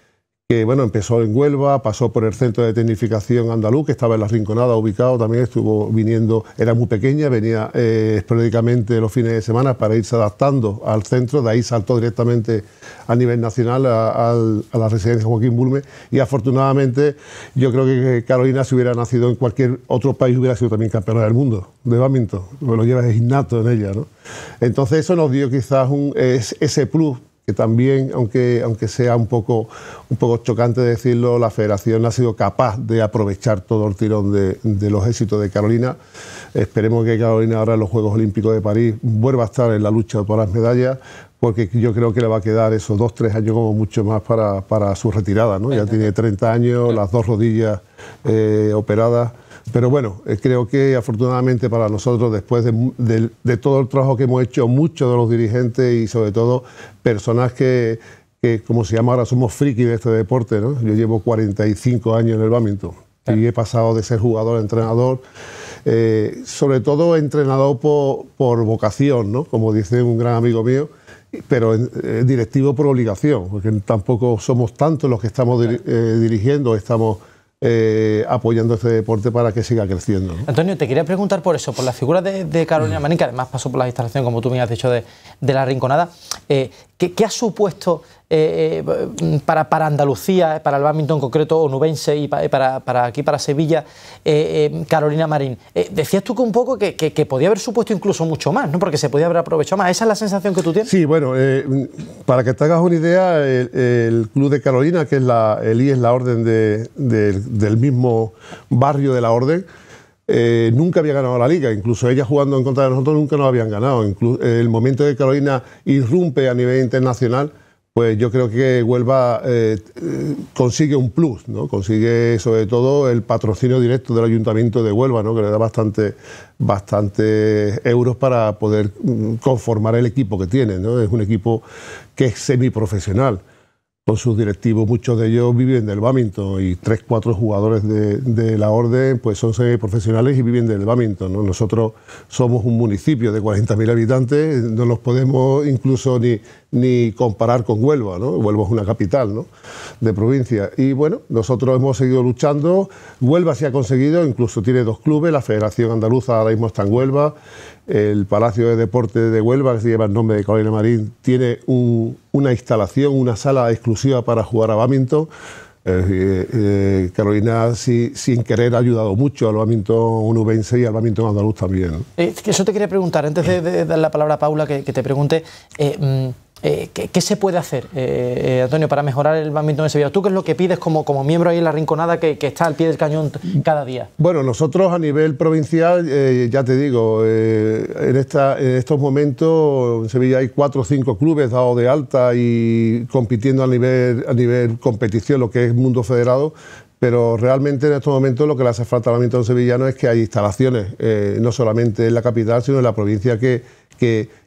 que bueno, empezó en Huelva, pasó por el centro de tecnificación andaluz, que estaba en la Rinconada ubicado, también estuvo viniendo, era muy pequeña, venía eh, periódicamente los fines de semana para irse adaptando al centro, de ahí saltó directamente a nivel nacional a, la residencia Joaquín Bulme y afortunadamente yo creo que Carolina si hubiera nacido en cualquier otro país hubiera sido también campeona del mundo de badminton, lo llevas innato en ella. ¿no? Entonces eso nos dio quizás un, ese plus que también, aunque, aunque sea un poco, un poco chocante decirlo, la federación ha sido capaz de aprovechar todo el tirón de, los éxitos de Carolina. Esperemos que Carolina ahora en los Juegos Olímpicos de París vuelva a estar en la lucha por las medallas, porque yo creo que le va a quedar esos dos, tres años como mucho más para, su retirada. Ya tiene 30 años, las dos rodillas eh, operadas pero bueno, eh, creo que afortunadamente para nosotros, después de, todo el trabajo que hemos hecho, muchos de los dirigentes y sobre todo personas que, como se llama ahora, somos friki de este deporte, ¿no? Yo llevo 45 años en el badminton y he pasado de ser jugador a entrenador, eh, sobre todo entrenador por, por, vocación, Como dice un gran amigo mío, pero eh, directivo por obligación, porque tampoco somos tantos los que estamos dirigiendo, estamos eh, apoyando este deporte para que siga creciendo. Antonio, te quería preguntar por eso, por la figura de, Carolina Manín, que además pasó por las instalaciones, como tú me has dicho, de, la Rinconada. Eh, ¿qué, ha supuesto eh, eh, para, para, Andalucía, eh, para el badminton en concreto, onubense, y para, aquí, para Sevilla, Carolina Marín. decías tú que un poco que, podía haber supuesto incluso mucho más, ¿no? porque se podía haber aprovechado más. ¿Esa es la sensación que tú tienes? Sí, bueno, para que te hagas una idea, el, Club de Carolina, que es la, el I es la orden de, del mismo barrio de la orden, nunca había ganado la liga, incluso ella jugando en contra de nosotros nunca nos habían ganado. el momento de Carolina irrumpe a nivel internacional pues yo creo que Huelva eh, consigue un plus, ¿no? consigue sobre todo el patrocinio directo del Ayuntamiento de Huelva, ¿no? que le da bastante, bastante euros para poder mm, conformar el equipo que tiene. ¿no? Es un equipo que es semiprofesional, con sus directivos, muchos de ellos viven del badminton y tres, cuatro jugadores de, la orden pues son semiprofesionales y viven del badminton. Nosotros somos un municipio de 40.000 habitantes, no nos podemos incluso ni ni comparar con Huelva, ¿no? Huelva es una capital ¿no? de provincia. Y bueno, nosotros hemos seguido luchando, Huelva se ha conseguido, incluso tiene dos clubes, la Federación Andaluza ahora mismo está en Huelva, el Palacio de Deporte de Huelva, que se lleva el nombre de Carolina Marín, tiene una instalación, una sala exclusiva para jugar a badminton. Eh, Carolina, sin querer, ha ayudado mucho al badminton unubense y al badminton andaluz también. Eh, eso te quería preguntar, antes de, dar la palabra a Paula, que te pregunte. Eh, mm, eh, ¿qué, se puede hacer, eh, eh, Antonio, para mejorar el badminton de Sevilla? ¿Tú qué es lo que pides como, como miembro ahí en la rinconada que, está al pie del cañón cada día? Bueno, nosotros a nivel provincial, ya te digo, en, estos momentos en Sevilla hay cuatro o cinco clubes dados de alta y compitiendo a nivel, a nivel competición, lo que es mundo federado, pero realmente en estos momentos lo que le hace falta al badminton sevillano es que hay instalaciones, no solamente en la capital, sino en la provincia que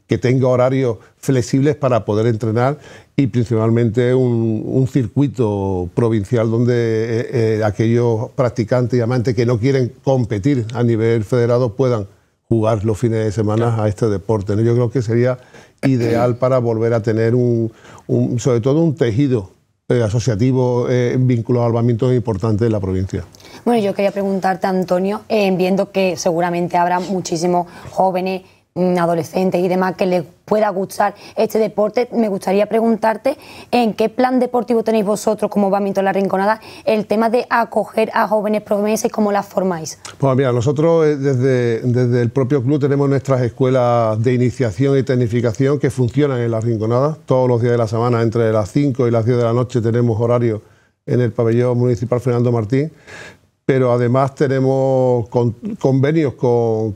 que tenga horarios flexibles para poder entrenar y principalmente un, circuito provincial donde eh, eh, aquellos practicantes y amantes que no quieren competir a nivel federado puedan jugar los fines de semana a este deporte. Yo creo que sería ideal para volver a tener un, sobre todo un tejido eh, asociativo vinculado al bamiento importante de la provincia. Bueno, yo quería preguntarte, Antonio, viendo que seguramente habrá muchísimos jóvenes adolescentes y demás que les pueda gustar este deporte, me gustaría preguntarte en qué plan deportivo tenéis vosotros como en La Rinconada el tema de acoger a jóvenes promesas y cómo las formáis. Pues mira, nosotros eh, desde, desde el propio club tenemos nuestras escuelas de iniciación y tecnificación que funcionan en La Rinconada todos los días de la semana, entre las 5 y las 10 de la noche tenemos horario en el pabellón municipal Fernando Martín pero además tenemos convenios con,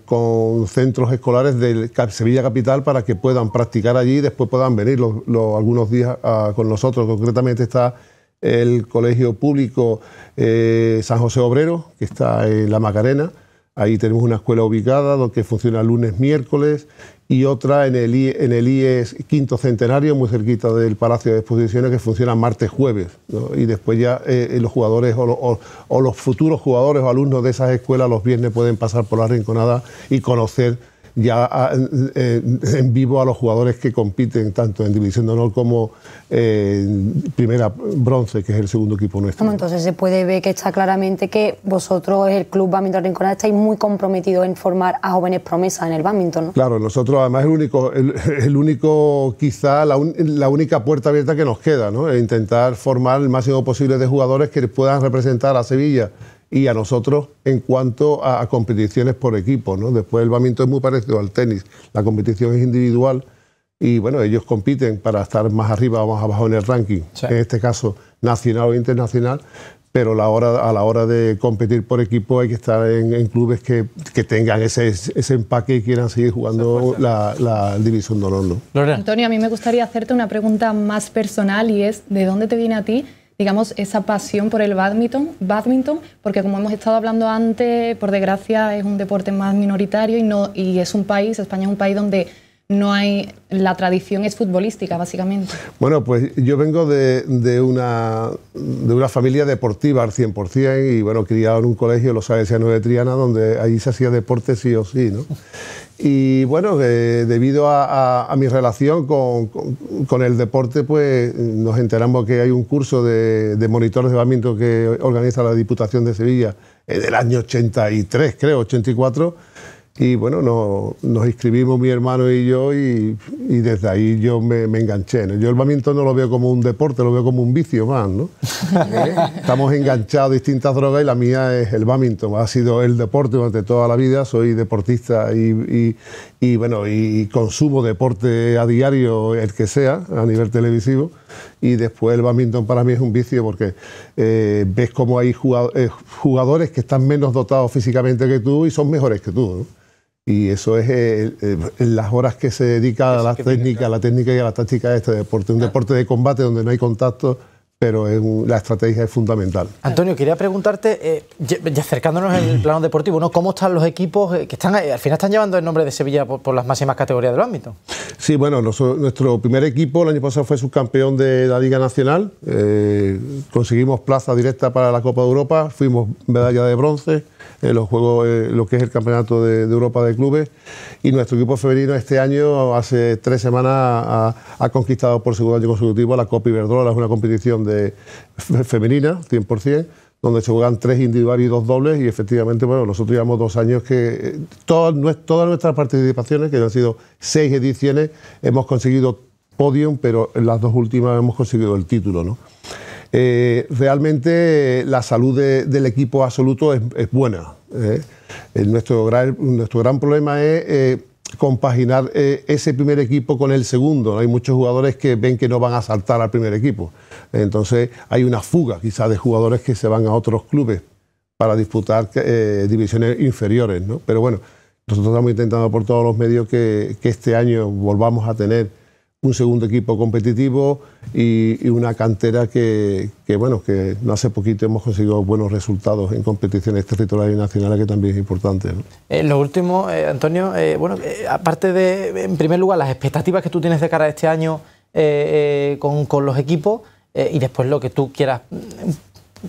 centros escolares de Sevilla Capital para que puedan practicar allí y después puedan venir algunos días ah, con nosotros. Concretamente está el Colegio Público eh, San José Obrero, que está en La Macarena. Ahí tenemos una escuela ubicada donde funciona lunes, miércoles y otra en el, en el IES Quinto Centenario, muy cerquita del Palacio de Exposiciones, que funciona martes-jueves. Y después ya eh, eh, los jugadores o, o, los futuros jugadores o alumnos de esas escuelas los viernes pueden pasar por la Rinconada y conocer ya eh, en vivo a los jugadores que compiten tanto en División de Honor como en eh, Primera Bronce, que es el segundo equipo nuestro. entonces se puede ver que está claramente que vosotros, el club Badminton Rinconada, estáis muy comprometidos en formar a jóvenes promesas en el badminton, Claro, nosotros además el único, el, único quizá la, la, única puerta abierta que nos queda, ¿no? E intentar formar el máximo posible de jugadores que puedan representar a Sevilla y a nosotros en cuanto a, competiciones por equipo. ¿no? Después el bamiento es muy parecido al tenis, la competición es individual y bueno, ellos compiten para estar más arriba o más abajo en el ranking, en este caso nacional o internacional, pero la hora, a la hora de competir por equipo hay que estar en, clubes que, que, tengan ese, ese empaque y quieran seguir jugando la, división de honor. Antonio, a mí me gustaría hacerte una pregunta más personal y es, ¿de dónde te viene a ti? digamos, esa pasión por el badminton, badminton, porque como hemos estado hablando antes, por desgracia es un deporte más minoritario y, no, y es un país, España es un país donde no hay la tradición es futbolística básicamente. Bueno, pues yo vengo de, una, de una familia deportiva al 100% y bueno, criado en un colegio, los Salesianos de Triana, donde ahí se hacía deporte sí o sí, ¿no? Y bueno, eh, debido a, mi relación con, con, el deporte, pues nos enteramos que hay un curso de, de monitores de bamiento que organiza la Diputación de Sevilla en eh, el año 83, creo, 84 y bueno, nos inscribimos mi hermano y yo y, desde ahí yo me, enganché. Yo el bádminton no lo veo como un deporte, lo veo como un vicio más, ¿no? Eh, estamos enganchados a distintas drogas y la mía es el bádminton. Ha sido el deporte durante toda la vida, soy deportista y, bueno, y consumo deporte a diario, el que sea, a nivel televisivo. Y después el badminton para mí es un vicio porque eh, ves cómo hay eh, jugadores que están menos dotados físicamente que tú y son mejores que tú y eso es en eh, eh, las horas que se dedica a la técnica, la técnica y a la táctica de este deporte. Un deporte de combate donde no hay contacto pero la estrategia es fundamental. Antonio, quería preguntarte, eh, acercándonos al plano deportivo, ¿no? ¿cómo están los equipos eh, que están eh, al final están llevando el nombre de Sevilla por, las máximas categorías del ámbito? Sí, bueno, nuestro, primer equipo el año pasado fue subcampeón de la Liga Nacional, eh, conseguimos plaza directa para la Copa de Europa, fuimos medalla de bronce en los juegos, lo que es el Campeonato de, Europa de Clubes, y nuestro equipo femenino este año, hace tres semanas, ha, conquistado por segundo año consecutivo la Copa Iberdrola, es una competición de femenina, 100%, donde se juegan tres individuales y dos dobles y efectivamente, bueno, nosotros llevamos dos años que eh, todas, nuestras participaciones, que han sido seis ediciones, hemos conseguido podium, pero en las dos últimas hemos conseguido el título, ¿no? Eh, realmente eh, la salud del equipo absoluto es, buena. Nuestro, gran, nuestro gran problema es compaginar eh, ese primer equipo con el segundo. Hay muchos jugadores que ven que no van a saltar al primer equipo. Entonces hay una fuga quizás de jugadores que se van a otros clubes para disputar eh, divisiones inferiores. Pero bueno, nosotros estamos intentando por todos los medios que, que este año volvamos a tener un segundo equipo competitivo y, una cantera que, bueno, que no hace poquito hemos conseguido buenos resultados en competiciones territoriales y nacionales, que también es importante. Eh, lo último, eh, Antonio, eh, bueno, aparte de, en primer lugar, las expectativas que tú tienes de cara a este año con, con los equipos y después lo que tú quieras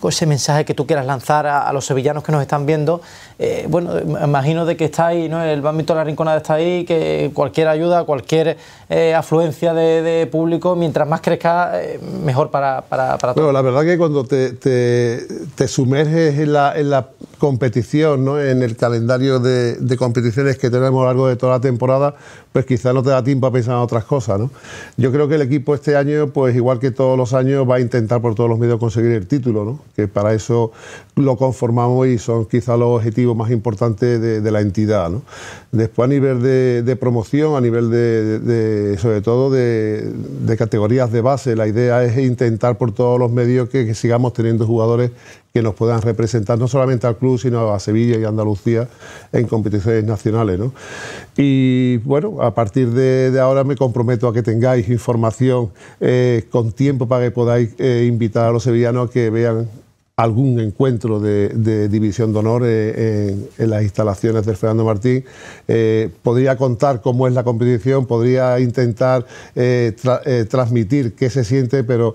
ese mensaje que tú quieras lanzar a, los sevillanos que nos están viendo. Eh, bueno, imagino de que está ahí, ¿no? El ámbito de la Rinconada está ahí, que cualquier ayuda, cualquier eh, afluencia de, público, mientras más crezca, eh, mejor para, para, todos. Bueno, la verdad que cuando te, te, sumerges en la, en la, competición, ¿no? En el calendario de, de competiciones que tenemos a lo largo de toda la temporada, pues quizá no te da tiempo a pensar en otras cosas. Yo creo que el equipo este año, pues igual que todos los años, va a intentar por todos los medios conseguir el título, que para eso lo conformamos y son quizá los objetivos más importantes de, la entidad. ¿no? Después a nivel de, promoción, a nivel de, sobre todo de, categorías de base, la idea es intentar por todos los medios que sigamos teniendo jugadores que nos puedan representar no solamente al club, sino a Sevilla y Andalucía en competiciones nacionales. Y bueno, a partir de, ahora me comprometo a que tengáis información eh, con tiempo para que podáis eh, invitar a los sevillanos a que vean algún encuentro de, división de honor eh, en, las instalaciones del Fernando Martín. podría contar cómo es la competición, podría intentar transmitir qué se siente, pero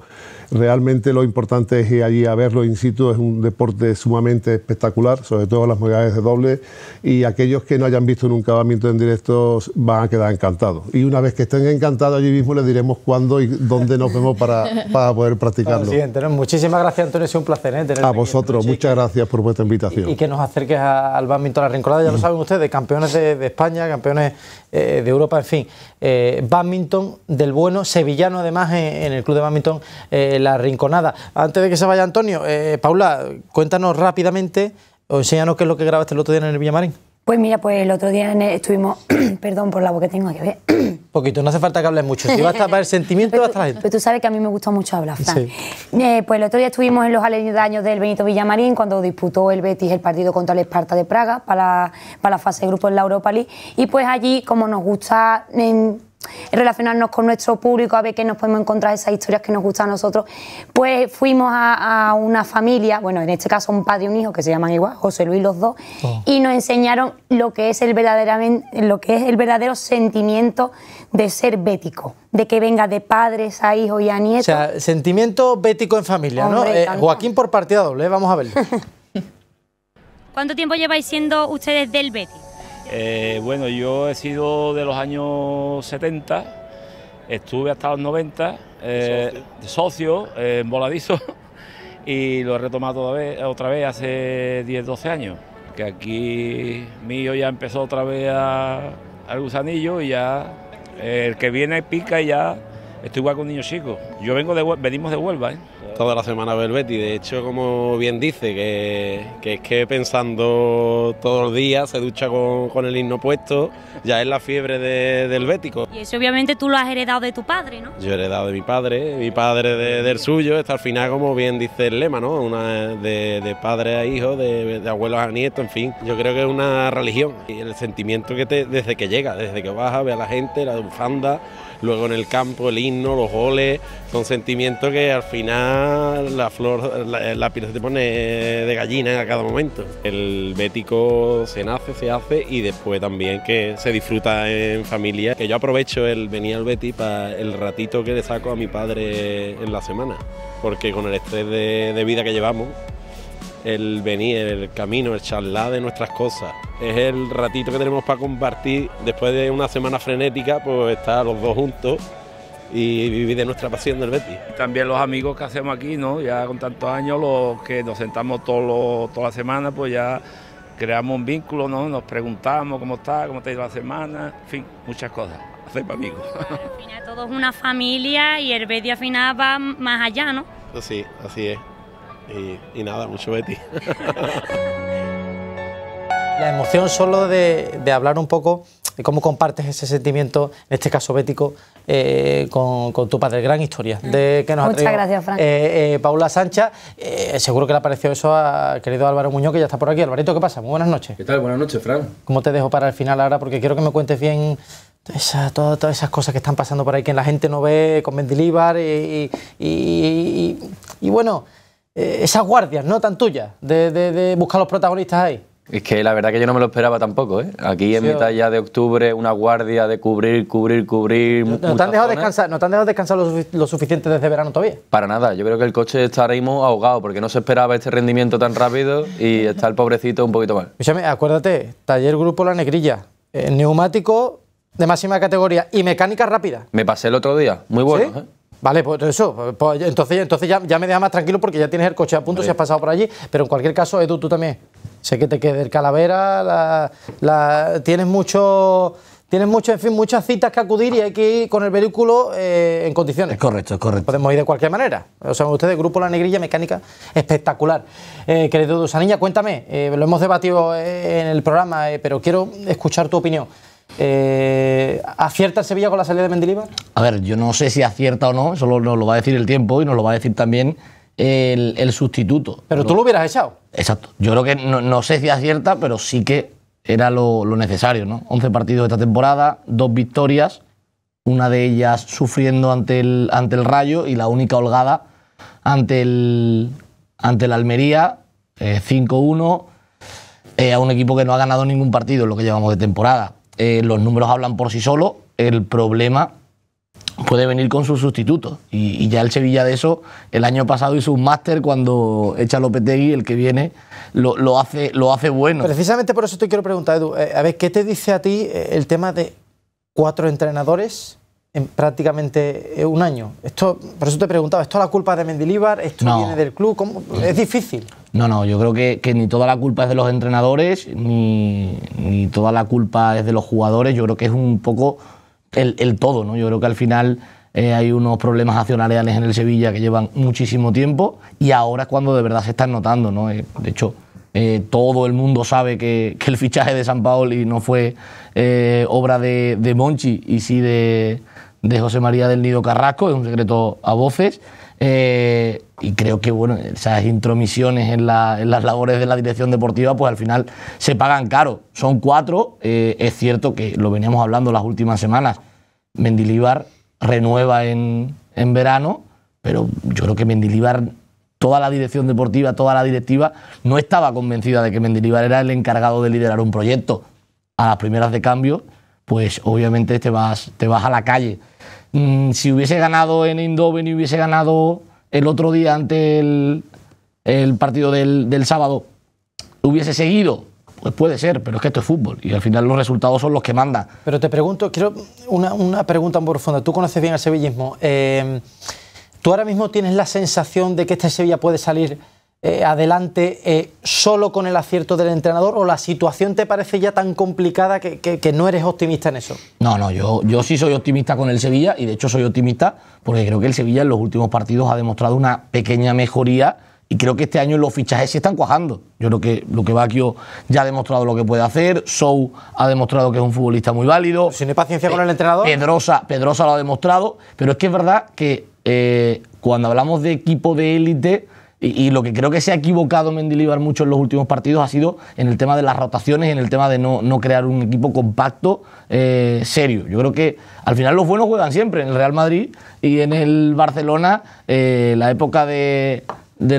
Realmente lo importante es ir allí a verlo in situ, es un deporte sumamente espectacular, sobre todo las modalidades de doble, y aquellos que no hayan visto nunca badminton en directo van a quedar encantados. Y una vez que estén encantados allí mismo les diremos cuándo y dónde nos vemos para, poder practicarlo. muchísimas gracias Antonio, ha un placer. ¿eh? a vosotros, muchas gracias por vuestra invitación. Y, que nos acerques al badminton a la Rincolada... ya lo mm. saben ustedes, campeones de España, campeones eh, de Europa, en fin. Eh, badminton del bueno, sevillano además en, el club de badminton eh, La Rinconada. Antes de que se vaya Antonio, Paula, cuéntanos rápidamente o enséñanos qué es lo que grabaste el otro día en el Villamarín. Pues mira, pues el otro día estuvimos, perdón por la boca, que tengo que poquito, no hace falta que hables mucho. Si vas a tapar el sentimiento, vas a Pero tú sabes que a mí me gusta mucho hablar, Fran. Eh, pues el otro día estuvimos en los aledaños del Benito Villamarín cuando disputó el Betis el partido contra el Esparta de Praga para, para la fase de grupo en la Europa League. Y pues allí, como nos gusta relacionarnos con nuestro público, a ver qué nos podemos encontrar, esas historias que nos gustan a nosotros, pues fuimos a, una familia, bueno, en este caso un padre y un hijo que se llaman igual, José Luis los dos, oh. y nos enseñaron lo que es el verdaderamente, lo que es el verdadero sentimiento de ser bético, de que venga de padres a hijos y a nietos. O sea, sentimiento bético en familia, ¿no? Eh, Joaquín por partida doble, vamos a verlo. ¿Cuánto tiempo lleváis siendo ustedes del bético? Eh, bueno, yo he sido de los años 70, estuve hasta los 90, eh, socio, eh, en voladizo, y lo he retomado otra vez, hace 10, 12 años, que aquí mío ya empezó otra vez al gusanillo y ya el que viene pica y ya estoy igual con niños chicos. Yo vengo de, venimos de Huelva, toda la semana ver Betty. De hecho, como bien dice, que, es que pensando todos los días, se ducha con, el himno puesto, ya es la fiebre del bético. Y eso obviamente tú lo has heredado de tu padre, ¿no? Yo he heredado de mi padre, mi padre del suyo, hasta al final, como bien dice el lema, ¿no? Una de, padre a hijo, de, abuelo abuelos a nieto, en fin. Yo creo que es una religión y el sentimiento que te, desde que llega, desde que baja, ve a la gente, la bufanda luego en el campo el himno, los goles, son sentimientos que al final la flor, la, eh, piel se te pone de gallina a cada momento. El bético se nace, se hace y después también que se disfruta en familia, que yo aprovecho el venir al Betty para el ratito que le saco a mi padre en la semana, porque con el estrés de vida que llevamos, el venir, el camino, el charlar de nuestras cosas. Es el ratito que tenemos para compartir después de una semana frenética, pues estar los dos juntos y vivir de nuestra pasión del Betis. También los amigos que hacemos aquí, ¿no? Ya con tantos años, los que nos sentamos todos toda la semana, pues ya creamos un vínculo, ¿no? Nos preguntamos cómo está, cómo te ha ido la semana, en fin, muchas cosas. Hacemos amigos. Al final todos una familia y el Betis al final va más allá, ¿no? ...así, sí, así es. Y, nada, mucho Betty. La emoción solo de, hablar un poco de cómo compartes ese sentimiento, en este caso bético, eh, con, tu padre. Gran historia de que nos Muchas gracias, Frank. Eh, eh, Paula Sancha. seguro que le parecido eso a querido Álvaro Muñoz, que ya está por aquí. Alvarito, ¿qué pasa? Muy buenas noches. ¿Qué tal? Buenas noches, Fran. ¿Cómo te dejo para el final ahora? Porque quiero que me cuentes bien todas, todas esas cosas que están pasando por ahí, que la gente no ve con Mendilíbar y, y, y bueno... Eh, esas guardias, no tan tuyas, de, buscar los protagonistas ahí. Es que la verdad que yo no me lo esperaba tampoco, ¿eh? Aquí en mitad ya de octubre, una guardia de cubrir, cubrir, cubrir. ¿No, te, han dejado descansar, ¿no descansar lo, suficiente desde verano todavía? Para nada, yo creo que el coche está ahogado porque no se esperaba este rendimiento tan rápido y está el pobrecito un poquito mal. acuérdate, taller grupo La Negrilla, eh, neumático de máxima categoría y mecánica rápida. Me pasé el otro día, muy bueno. ¿eh? Vale, pues eso, pues entonces, entonces ya, me deja más tranquilo porque ya tienes el coche a punto si has pasado por allí, pero en cualquier caso, Edu, tú también, sé que te queda el Calavera, la, tienes mucho, tienes mucho, en fin, muchas citas que acudir y hay que ir con el vehículo eh, en condiciones. Es correcto, es correcto. Podemos ir de cualquier manera, o sea, ustedes, Grupo La Negrilla, mecánica espectacular. Eh, querido Edu niña cuéntame, eh, lo hemos debatido eh, en el programa, pero quiero escuchar tu opinión. Eh, ¿Acierta el Sevilla con la salida de Mendilibar? A ver, yo no sé si acierta o no, Solo nos lo va a decir el tiempo y nos lo va a decir también el, sustituto. Pero tú lo hubieras echado. Exacto. Yo creo que no, sé si acierta, pero sí que era lo, necesario, ¿no? 11 partidos esta temporada, dos victorias, una de ellas sufriendo ante el, ante el Rayo y la única holgada ante el, ante Almería, 5-1, eh, eh, a un equipo que no ha ganado ningún partido en lo que llevamos de temporada. Eh, los números hablan por sí solos, el problema puede venir con sus sustitutos. Y, ya el Sevilla de eso, el año pasado hizo un máster cuando echa Lopetegui, el que viene, lo, hace, lo hace bueno. Precisamente por eso te quiero preguntar, Edu, eh, a ver, ¿qué te dice a ti eh, el tema de cuatro entrenadores en prácticamente eh, un año. Esto, por eso te preguntaba, ¿esto es la culpa de Mendilibar?... ¿Esto no. viene del club? Es difícil. No, no, yo creo que, ni toda la culpa es de los entrenadores, ni, toda la culpa es de los jugadores. Yo creo que es un poco el, todo, ¿no? Yo creo que al final eh, hay unos problemas accionariales en el Sevilla que llevan muchísimo tiempo y ahora es cuando de verdad se están notando, ¿no? Eh, de hecho, todo el mundo sabe que, el fichaje de San Paoli no fue obra de, de Monchi y sí de de José María del Nido Carrasco, es un secreto a voces. Eh, y creo que bueno, esas intromisiones en, las labores de la dirección deportiva, pues al final se pagan caro. Son cuatro. Eh, es cierto que lo veníamos hablando las últimas semanas. Mendilibar renueva en, en verano, pero yo creo que Mendilibar toda la dirección deportiva, toda la directiva, no estaba convencida de que Mendilibar era el encargado de liderar un proyecto. A las primeras de cambio pues obviamente te vas, te vas a la calle. Mm, si hubiese ganado en Indoven y hubiese ganado el otro día ante el, partido del, sábado, hubiese seguido. Pues puede ser, pero es que esto es fútbol y al final los resultados son los que mandan. Pero te pregunto, quiero una, pregunta muy profunda. Tú conoces bien el sevillismo. Eh, ¿Tú ahora mismo tienes la sensación de que este Sevilla puede salir eh, adelante eh, solo con el acierto del entrenador o la situación te parece ya tan complicada que, no eres optimista en eso? No, no, yo, yo sí soy optimista con el Sevilla y de hecho soy optimista porque creo que el Sevilla en los últimos partidos ha demostrado una pequeña mejoría y creo que este año los fichajes se están cuajando. Yo creo que lo que Baquio ya ha demostrado lo que puede hacer. Sou ha demostrado que es un futbolista muy válido. Sin paciencia con eh, el entrenador. Pedrosa, Pedrosa lo ha demostrado. Pero es que es verdad que cuando hablamos de equipo de élite, y, lo que creo que se ha equivocado Mendilibar mucho en los últimos partidos ha sido en el tema de las rotaciones en el tema de no, crear un equipo compacto, eh, serio. Yo creo que al final los buenos juegan siempre en el Real Madrid y en el Barcelona, eh, la época del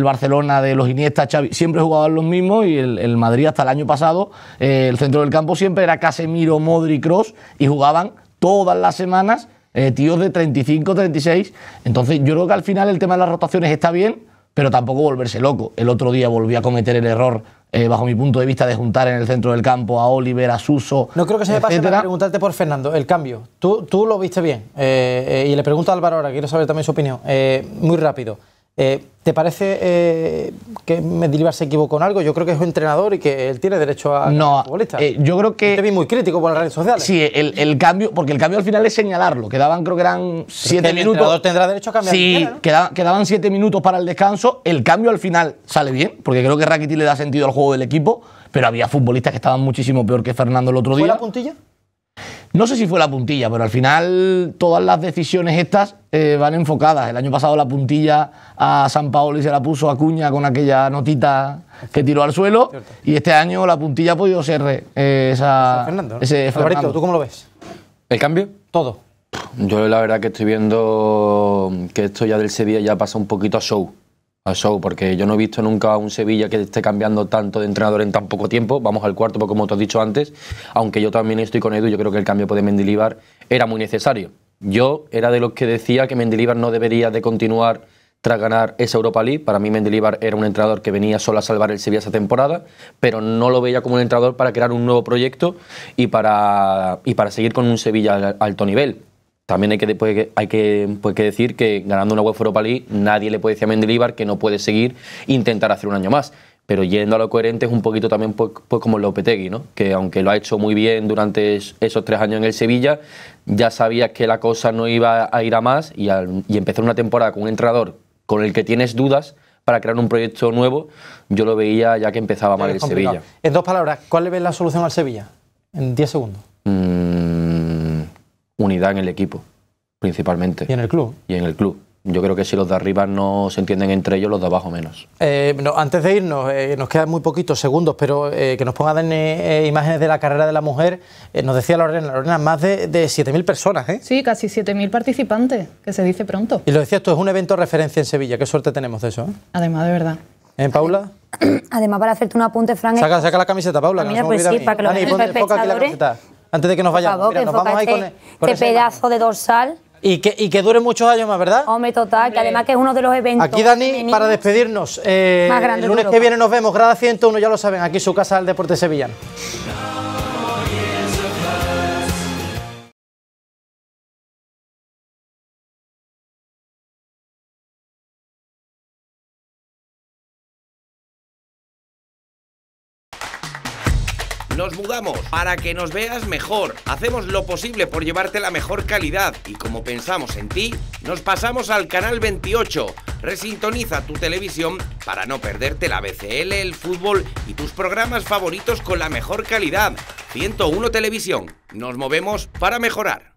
Barcelona, de los Iniesta, siempre jugaban los mismos y el, Madrid hasta el año pasado, eh, el centro del campo siempre era Casemiro, Modri, Cross y jugaban todas las semanas tíos de 35, 36. Entonces yo creo que al final el tema de las rotaciones está bien pero tampoco volverse loco. El otro día volví a cometer el error, eh, bajo mi punto de vista, de juntar en el centro del campo a Oliver, a Suso. No creo que se me pase para preguntarte por Fernando, el cambio. Tú, tú lo viste bien. Eh, eh, y le pregunto a Álvaro ahora, quiero saber también su opinión. muy rápido. Eh, ¿Te parece eh, que Mendilibar se equivocó en algo? Yo creo que es un entrenador y que él tiene derecho a no, futbolista. Eh, yo creo que. Te vi muy crítico por las redes sociales. Sí, el, cambio, porque el cambio al final es señalarlo. Quedaban, creo que eran siete minutos. El tendrá derecho a cambiar. Sí, quedaban, siete minutos para el descanso. El cambio al final sale bien, porque creo que Rakitic le da sentido al juego del equipo, pero había futbolistas que estaban muchísimo peor que Fernando el otro día. ¿Fue la puntilla? No sé si fue la puntilla, pero al final todas las decisiones estas eh, van enfocadas. El año pasado la puntilla a San Paolo y se la puso a Cuña con aquella notita que tiró al suelo. Y este año la puntilla ha podido ser eh, esa. Fernando, ese ¿tú cómo lo ves? ¿El cambio? Todo. Yo la verdad que estoy viendo que esto ya del Sevilla ya pasa un poquito a show show, porque yo no he visto nunca un Sevilla que esté cambiando tanto de entrenador en tan poco tiempo. Vamos al cuarto, porque como te has dicho antes, aunque yo también estoy con Edu, yo creo que el cambio de Mendilibar era muy necesario. Yo era de los que decía que Mendilibar no debería de continuar tras ganar esa Europa League. Para mí Mendilibar era un entrenador que venía solo a salvar el Sevilla esa temporada, pero no lo veía como un entrenador para crear un nuevo proyecto y para, y para seguir con un Sevilla al alto nivel. También hay pues, pues, que, decir que ganando una UEFA Europa League nadie le puede decir a Mendilibar que no puede seguir intentar hacer un año más. Pero yendo a lo coherente es un poquito también pues, el pues, como Lopetegui, ¿no? que aunque lo ha hecho muy bien durante esos tres años en el Sevilla, ya sabías que la cosa no iba a ir a más y, al, empezar una temporada con un entrenador con el que tienes dudas, para crear un proyecto nuevo, yo lo veía ya que empezaba mal el Sevilla. En dos palabras, ¿cuál le ves la solución al Sevilla? En diez segundos. Mm, unidad en el equipo, principalmente. Y en el club. Y en el club. Yo creo que si los de arriba no se entienden entre ellos, los de abajo menos. Eh, antes de irnos, eh, nos quedan muy poquitos segundos, pero eh, que nos pongan eh, imágenes de la carrera de la mujer. nos decía Lorena, Lorena, más de, de 7.000 personas, ¿eh? Sí, casi 7.000 participantes, que se dice pronto. Y lo decía, esto es un evento referencia en Sevilla, qué suerte tenemos de eso. Además, de verdad. ¿En Paula? Además, para hacerte un apunte, Frank. Saca, la camiseta, Paula. Ah, pues sí, para que lo Dani, ponte la camiseta antes de que nos vayamos. nos vamos ahí con, este pedazo de dorsal. Y que, que dure muchos años más, ¿verdad? Hombre, total, que además que es uno de los eventos. Aquí, Dani, para despedirnos, eh, el lunes que viene nos vemos, grada 101, ya lo saben, aquí su casa del Deporte Sevillano. para que nos veas mejor. Hacemos lo posible por llevarte la mejor calidad y como pensamos en ti, nos pasamos al canal 28. Resintoniza tu televisión para no perderte la BCL, el fútbol y tus programas favoritos con la mejor calidad. 101 Televisión. Nos movemos para mejorar.